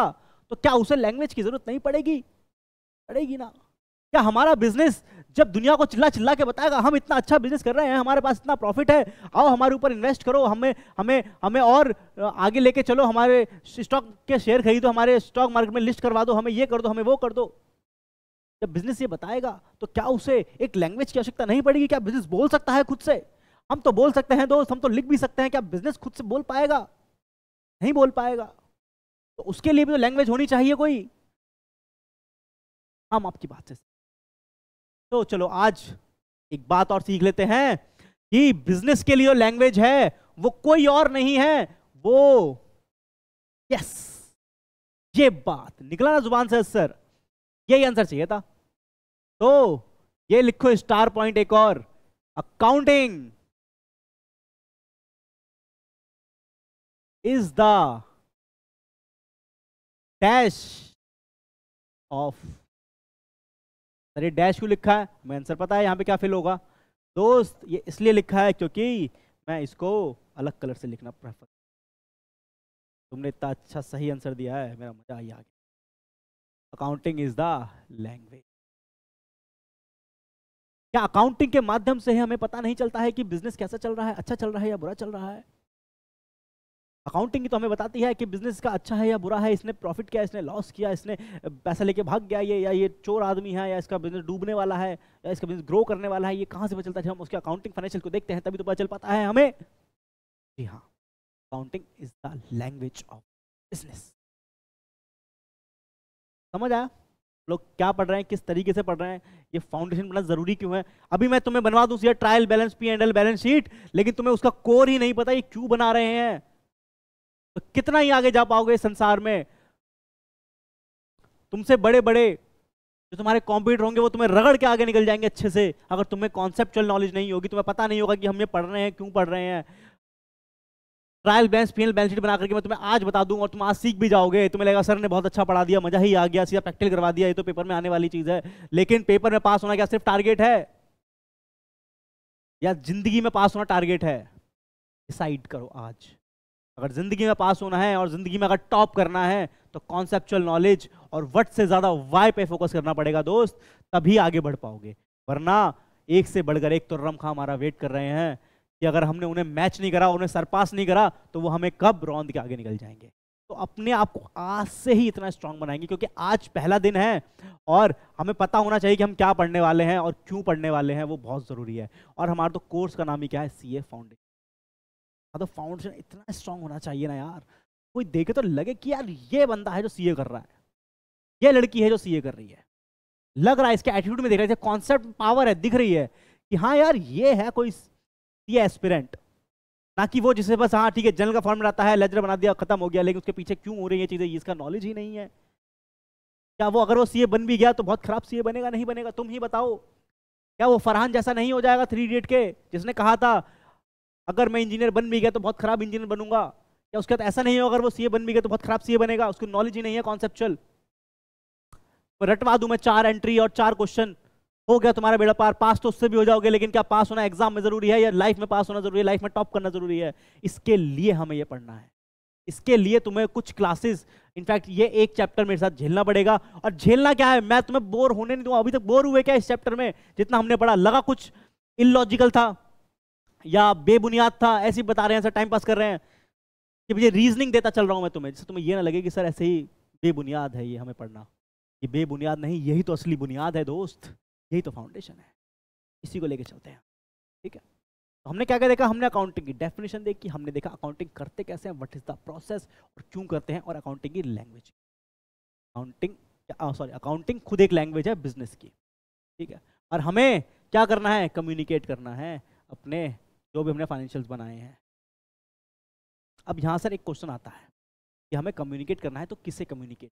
[SPEAKER 1] तो क्या उसे लैंग्वेज की जरूरत नहीं पड़ेगी पड़ेगी ना क्या हमारा बिजनेस जब दुनिया को चिल्ला चिल्ला के बताएगा हम इतना अच्छा बिजनेस कर रहे हैं हमारे पास इतना प्रॉफिट है आओ हमारे ऊपर इन्वेस्ट करो हमें हमें हमें और आगे लेके चलो हमारे स्टॉक के शेयर खरीदो हमारे स्टॉक मार्केट में लिस्ट करवा दो हमें ये कर दो हमें वो कर दो जब बिजनेस ये बताएगा तो क्या उसे एक लैंग्वेज की आवश्यकता नहीं पड़ेगी क्या बिजनेस बोल सकता है खुद से हम तो बोल सकते हैं दोस्त हम तो लिख भी सकते हैं क्या बिजनेस खुद से बोल पाएगा नहीं बोल पाएगा तो उसके लिए भी तो लैंग्वेज होनी चाहिए कोई हम आपकी बात से तो चलो आज एक बात और सीख लेते हैं कि बिजनेस के लिए लैंग्वेज है वो कोई और नहीं है वो यस ये बात निकला ना जुबान से सर यही आंसर चाहिए था तो ये लिखो
[SPEAKER 2] स्टार पॉइंट एक और accounting is the dash
[SPEAKER 1] of अरे डैश क्यों लिखा है मैं आंसर पता है यहाँ पे क्या फिल होगा दोस्त ये इसलिए लिखा है क्योंकि मैं इसको अलग कलर से लिखना प्रेफर तुमने इतना अच्छा सही आंसर दिया है मेरा मजा आई आगे अकाउंटिंग इज द लैंग्वेज क्या अकाउंटिंग के माध्यम से हमें पता नहीं चलता है कि बिजनेस कैसा चल रहा है अच्छा चल रहा है या बुरा चल रहा है अकाउंटिंग तो हमें बताती है कि बिजनेस का अच्छा है या बुरा है इसने प्रॉफिट किया इसने लॉस किया इसने पैसा लेके भाग गया ये या ये चोर आदमी है या इसका बिजनेस डूबने वाला है या इसका बिजनेस ग्रो करने वाला है ये कहाँ से पता चलता है हम उसके अकाउंटिंग फाइनेंशियल को देखते हैं तभी तो पता चल पाता है हमें जी हाँ accounting is the language of business समझ आया लोग क्या पढ़ रहे हैं किस तरीके से पढ़ रहे हैं ये फाउंडेशन बना जरूरी क्यों है अभी मैं तुम्हें बनवा दूसरी trial balance P and L balance sheet लेकिन तुम्हें उसका कोर ही नहीं पता ये क्यों बना रहे हैं तो कितना ही आगे जा पाओगे संसार में तुमसे बड़े बड़े जो तुम्हारे कॉम्प्यूटर होंगे वो तुम्हें रगड़ के आगे निकल जाएंगे अच्छे से अगर तुम्हें कॉन्सेप्चुअल नॉलेज नहीं होगी तुम्हें पता नहीं होगा कि हम ये पढ़ रहे हैं क्यों पढ़ रहे हैं ट्रायल बैंस फील बैलेंस शीट बना करके मैं तुम्हें आज बता दूँ और तुम आज सीख भी जाओगे तुम्हें लगेगा सर ने बहुत अच्छा पढ़ा दिया मजा ही आ गया सीधा प्रैक्टिकल करवा दिया ये तो पेपर में आने वाली चीज़ है लेकिन पेपर में पास होना क्या सिर्फ टारगेट है या जिंदगी में पास होना टारगेट है डिसाइड करो आज अगर जिंदगी में पास होना है और जिंदगी में अगर टॉप करना है तो कॉन्सेप्चुअल नॉलेज और वट से ज्यादा वाई पे फोकस करना पड़ेगा दोस्त तभी आगे बढ़ पाओगे वरना एक से बढ़कर एक तो रम खा हमारा वेट कर रहे हैं कि अगर हमने उन्हें मैच नहीं करा उन्हें सरपास नहीं करा तो वो हमें कब रौंद के आगे निकल जाएंगे तो अपने आप को आज से ही इतना स्ट्रांग बनाएंगे क्योंकि आज पहला दिन है और हमें पता होना चाहिए कि हम क्या पढ़ने वाले हैं और क्यों पढ़ने वाले हैं वो बहुत ज़रूरी है और हमारा तो कोर्स का नाम ही क्या है सी ए फाउंडेशन मतलब हाँ, तो फाउंडेशन इतना स्ट्रांग होना चाहिए ना यार कोई देखे तो लगे कि यार ये बंदा है जो सीए कर रहा है ये लड़की है जो सीए कर रही है लग रहा है इसके एटीट्यूड में देख रहे हैं कॉन्सेप्ट पावर है दिख रही है कि हाँ यार ये है कोई सीए एस्पिरेंट ना कि वो जिसे बस हाँ ठीक है जनरल का फॉर्म आता है लेजर बना दिया खत्म हो गया लेकिन उसके पीछे क्यों हो रही है चीज़ें इसका नॉलेज ही नहीं है क्या वो अगर वो सी बन भी गया तो बहुत खराब सी बनेगा नहीं बनेगा तुम ही बताओ क्या वो फरहान जैसा नहीं हो जाएगा थ्री डेट के जिसने कहा था अगर मैं इंजीनियर बन भी गया तो बहुत खराब इंजीनियर बनूंगा या उसके बाद ऐसा नहीं होगा अगर वो सीए बन भी गया तो बहुत खराब सीए बनेगा उसको नॉलेज ही नहीं है कॉन्सेप्चुअल रटवा दूं मैं चार एंट्री और चार क्वेश्चन हो गया तुम्हारा बेड़ा पार पास तो उससे भी हो जाओगे लेकिन क्या पास होना एग्जाम में जरूरी है या लाइफ में पास होना जरूरी है लाइफ में टॉप करना जरूरी है इसके लिए हमें यह पढ़ना है इसके लिए तुम्हें कुछ क्लासेस इनफैक्ट ये एक चैप्टर मेरे साथ झेलना पड़ेगा और झेलना क्या है मैं तुम्हें बोर होने नहीं दूंगा अभी तक बोर हुए क्या इस चैप्टर में जितना हमने पढ़ा लगा कुछ इलॉजिकल था या बेबुनियाद था ऐसे ही बता रहे हैं सर टाइम पास कर रहे हैं कि मुझे रीजनिंग देता चल रहा हूँ मैं तुम्हें जिससे तुम्हें ये ना लगे कि सर ऐसे ही बेबुनियाद है ये हमें पढ़ना ये बेबुनियाद नहीं यही तो असली बुनियाद है दोस्त यही तो फाउंडेशन है इसी को लेके चलते हैं ठीक है तो हमने क्या क्या देखा हमने अकाउंटिंग की डेफिनेशन देखी हमने देखा अकाउंटिंग करते कैसे हैं वट इज़ द प्रोसेस और क्यों करते हैं और अकाउंटिंग की लैंग्वेज अकाउंटिंग सॉरी अकाउंटिंग खुद एक लैंग्वेज है बिजनेस की ठीक है और हमें क्या करना है कम्युनिकेट करना है अपने जो भी हमने फाइनेंशियल्स बनाए हैं अब यहाँ सर एक क्वेश्चन आता है कि हमें कम्युनिकेट करना है तो किससे कम्युनिकेट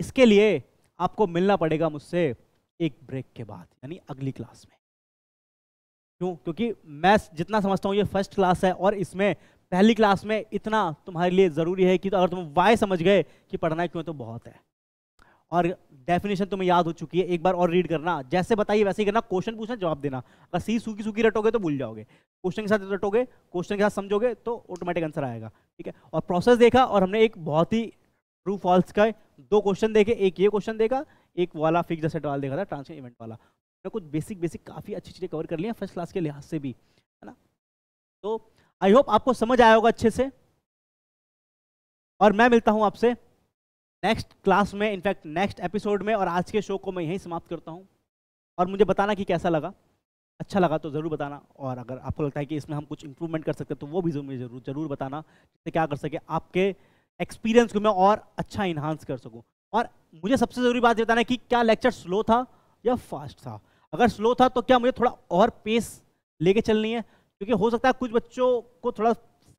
[SPEAKER 1] इसके लिए आपको मिलना पड़ेगा मुझसे एक ब्रेक के बाद यानी अगली क्लास में क्यों क्योंकि मैं जितना समझता हूँ ये फर्स्ट क्लास है और इसमें पहली क्लास में इतना तुम्हारे लिए ज़रूरी है कि तो अगर तुम वाई समझ गए कि पढ़ना क्यों तो बहुत है और डेफिनेशन तुम्हें याद हो चुकी है एक बार और रीड करना जैसे बताइए वैसे ही करना क्वेश्चन पूछना जवाब देना अगर सी सूखी सूखी रटोगे तो भूल जाओगे क्वेश्चन के साथ रटोगे क्वेश्चन के साथ समझोगे तो ऑटोमेटिक आंसर आएगा ठीक है और प्रोसेस देखा और हमने एक बहुत ही ट्रू फॉल्स का दो क्वेश्चन देखे एक ये क्वेश्चन देखा एक वाला फिक्स सेट वाला देखा था ट्रांसफर इवेंट वाला तो कुछ बेसिक बेसिक काफ़ी अच्छी चीज़ें कवर कर लिया फर्स्ट क्लास के लिहाज से भी है ना तो आई होप आपको समझ आया होगा अच्छे से और मैं मिलता हूँ आपसे नेक्स्ट क्लास में इनफैक्ट नेक्स्ट एपिसोड में और आज के शो को मैं यहीं समाप्त करता हूँ और मुझे बताना कि कैसा लगा अच्छा लगा तो ज़रूर बताना और अगर आपको लगता है कि इसमें हम कुछ इम्प्रूवमेंट कर सकते हैं तो वो भी मुझे ज़रूर ज़रूर बताना जिससे क्या कर सके आपके एक्सपीरियंस को मैं और अच्छा इन्हांस कर सकूँ और मुझे सबसे ज़रूरी बात बताना है कि क्या लेक्चर स्लो था या फास्ट था अगर स्लो था तो क्या मुझे थोड़ा और पेस लेके चलनी है क्योंकि हो सकता है कुछ बच्चों को थोड़ा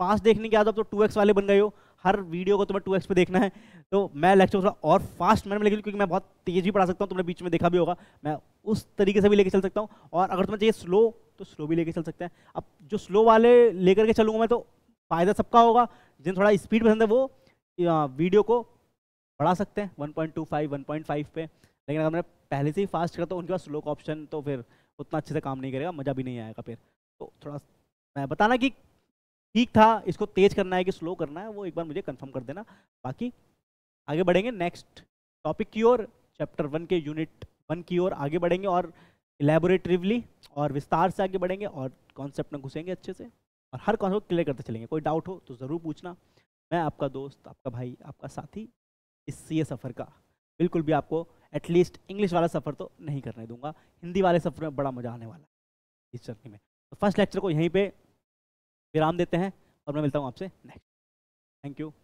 [SPEAKER 1] फास्ट देखने की आदत तो टू वाले बन गए हो हर वीडियो को तुम्हें टू एक्स पे देखना है तो मैं लेक्चर थोड़ा और फास्ट मैंने लेकर क्योंकि मैं बहुत तेज़ भी पढ़ा सकता हूँ तुमने बीच में देखा भी होगा मैं उस तरीके से भी लेके चल सकता हूँ और अगर तुम्हें चाहिए स्लो तो स्लो भी लेके चल सकते हैं अब जो स्लो वाले लेकर के चलूँगा मैं तो फ़ायदा सबका होगा जिन थोड़ा स्पीड पसंद है वो वीडियो को बढ़ा सकते हैं पॉइंट फाइव पे लेकिन अगर मैं पहले से ही फास्ट करता हूँ उनके पास स्लो का ऑप्शन तो फिर उतना अच्छे से काम नहीं करेगा मज़ा भी नहीं आएगा फिर तो थोड़ा मैं बताना कि ठीक था इसको तेज करना है कि स्लो करना है वो एक बार मुझे कंफर्म कर देना बाकी आगे बढ़ेंगे नेक्स्ट टॉपिक की ओर चैप्टर वन के यूनिट वन की ओर आगे बढ़ेंगे और इलेबोरेटिवली और विस्तार से आगे बढ़ेंगे और कॉन्सेप्ट में घुसेंगे अच्छे से और हर कॉन्सेप्ट क्लियर करते चलेंगे कोई डाउट हो तो ज़रूर पूछना मैं आपका दोस्त आपका भाई आपका साथी इस सी सफ़र का बिल्कुल भी आपको एटलीस्ट इंग्लिश वाला सफ़र तो नहीं करने दूंगा हिंदी वाले सफ़र में बड़ा मज़ा आने वाला है इस जर्नी में तो फर्स्ट लेक्चर को यहीं पर विराम देते हैं
[SPEAKER 2] और मैं मिलता हूँ आपसे नेक्स्ट थैंक यू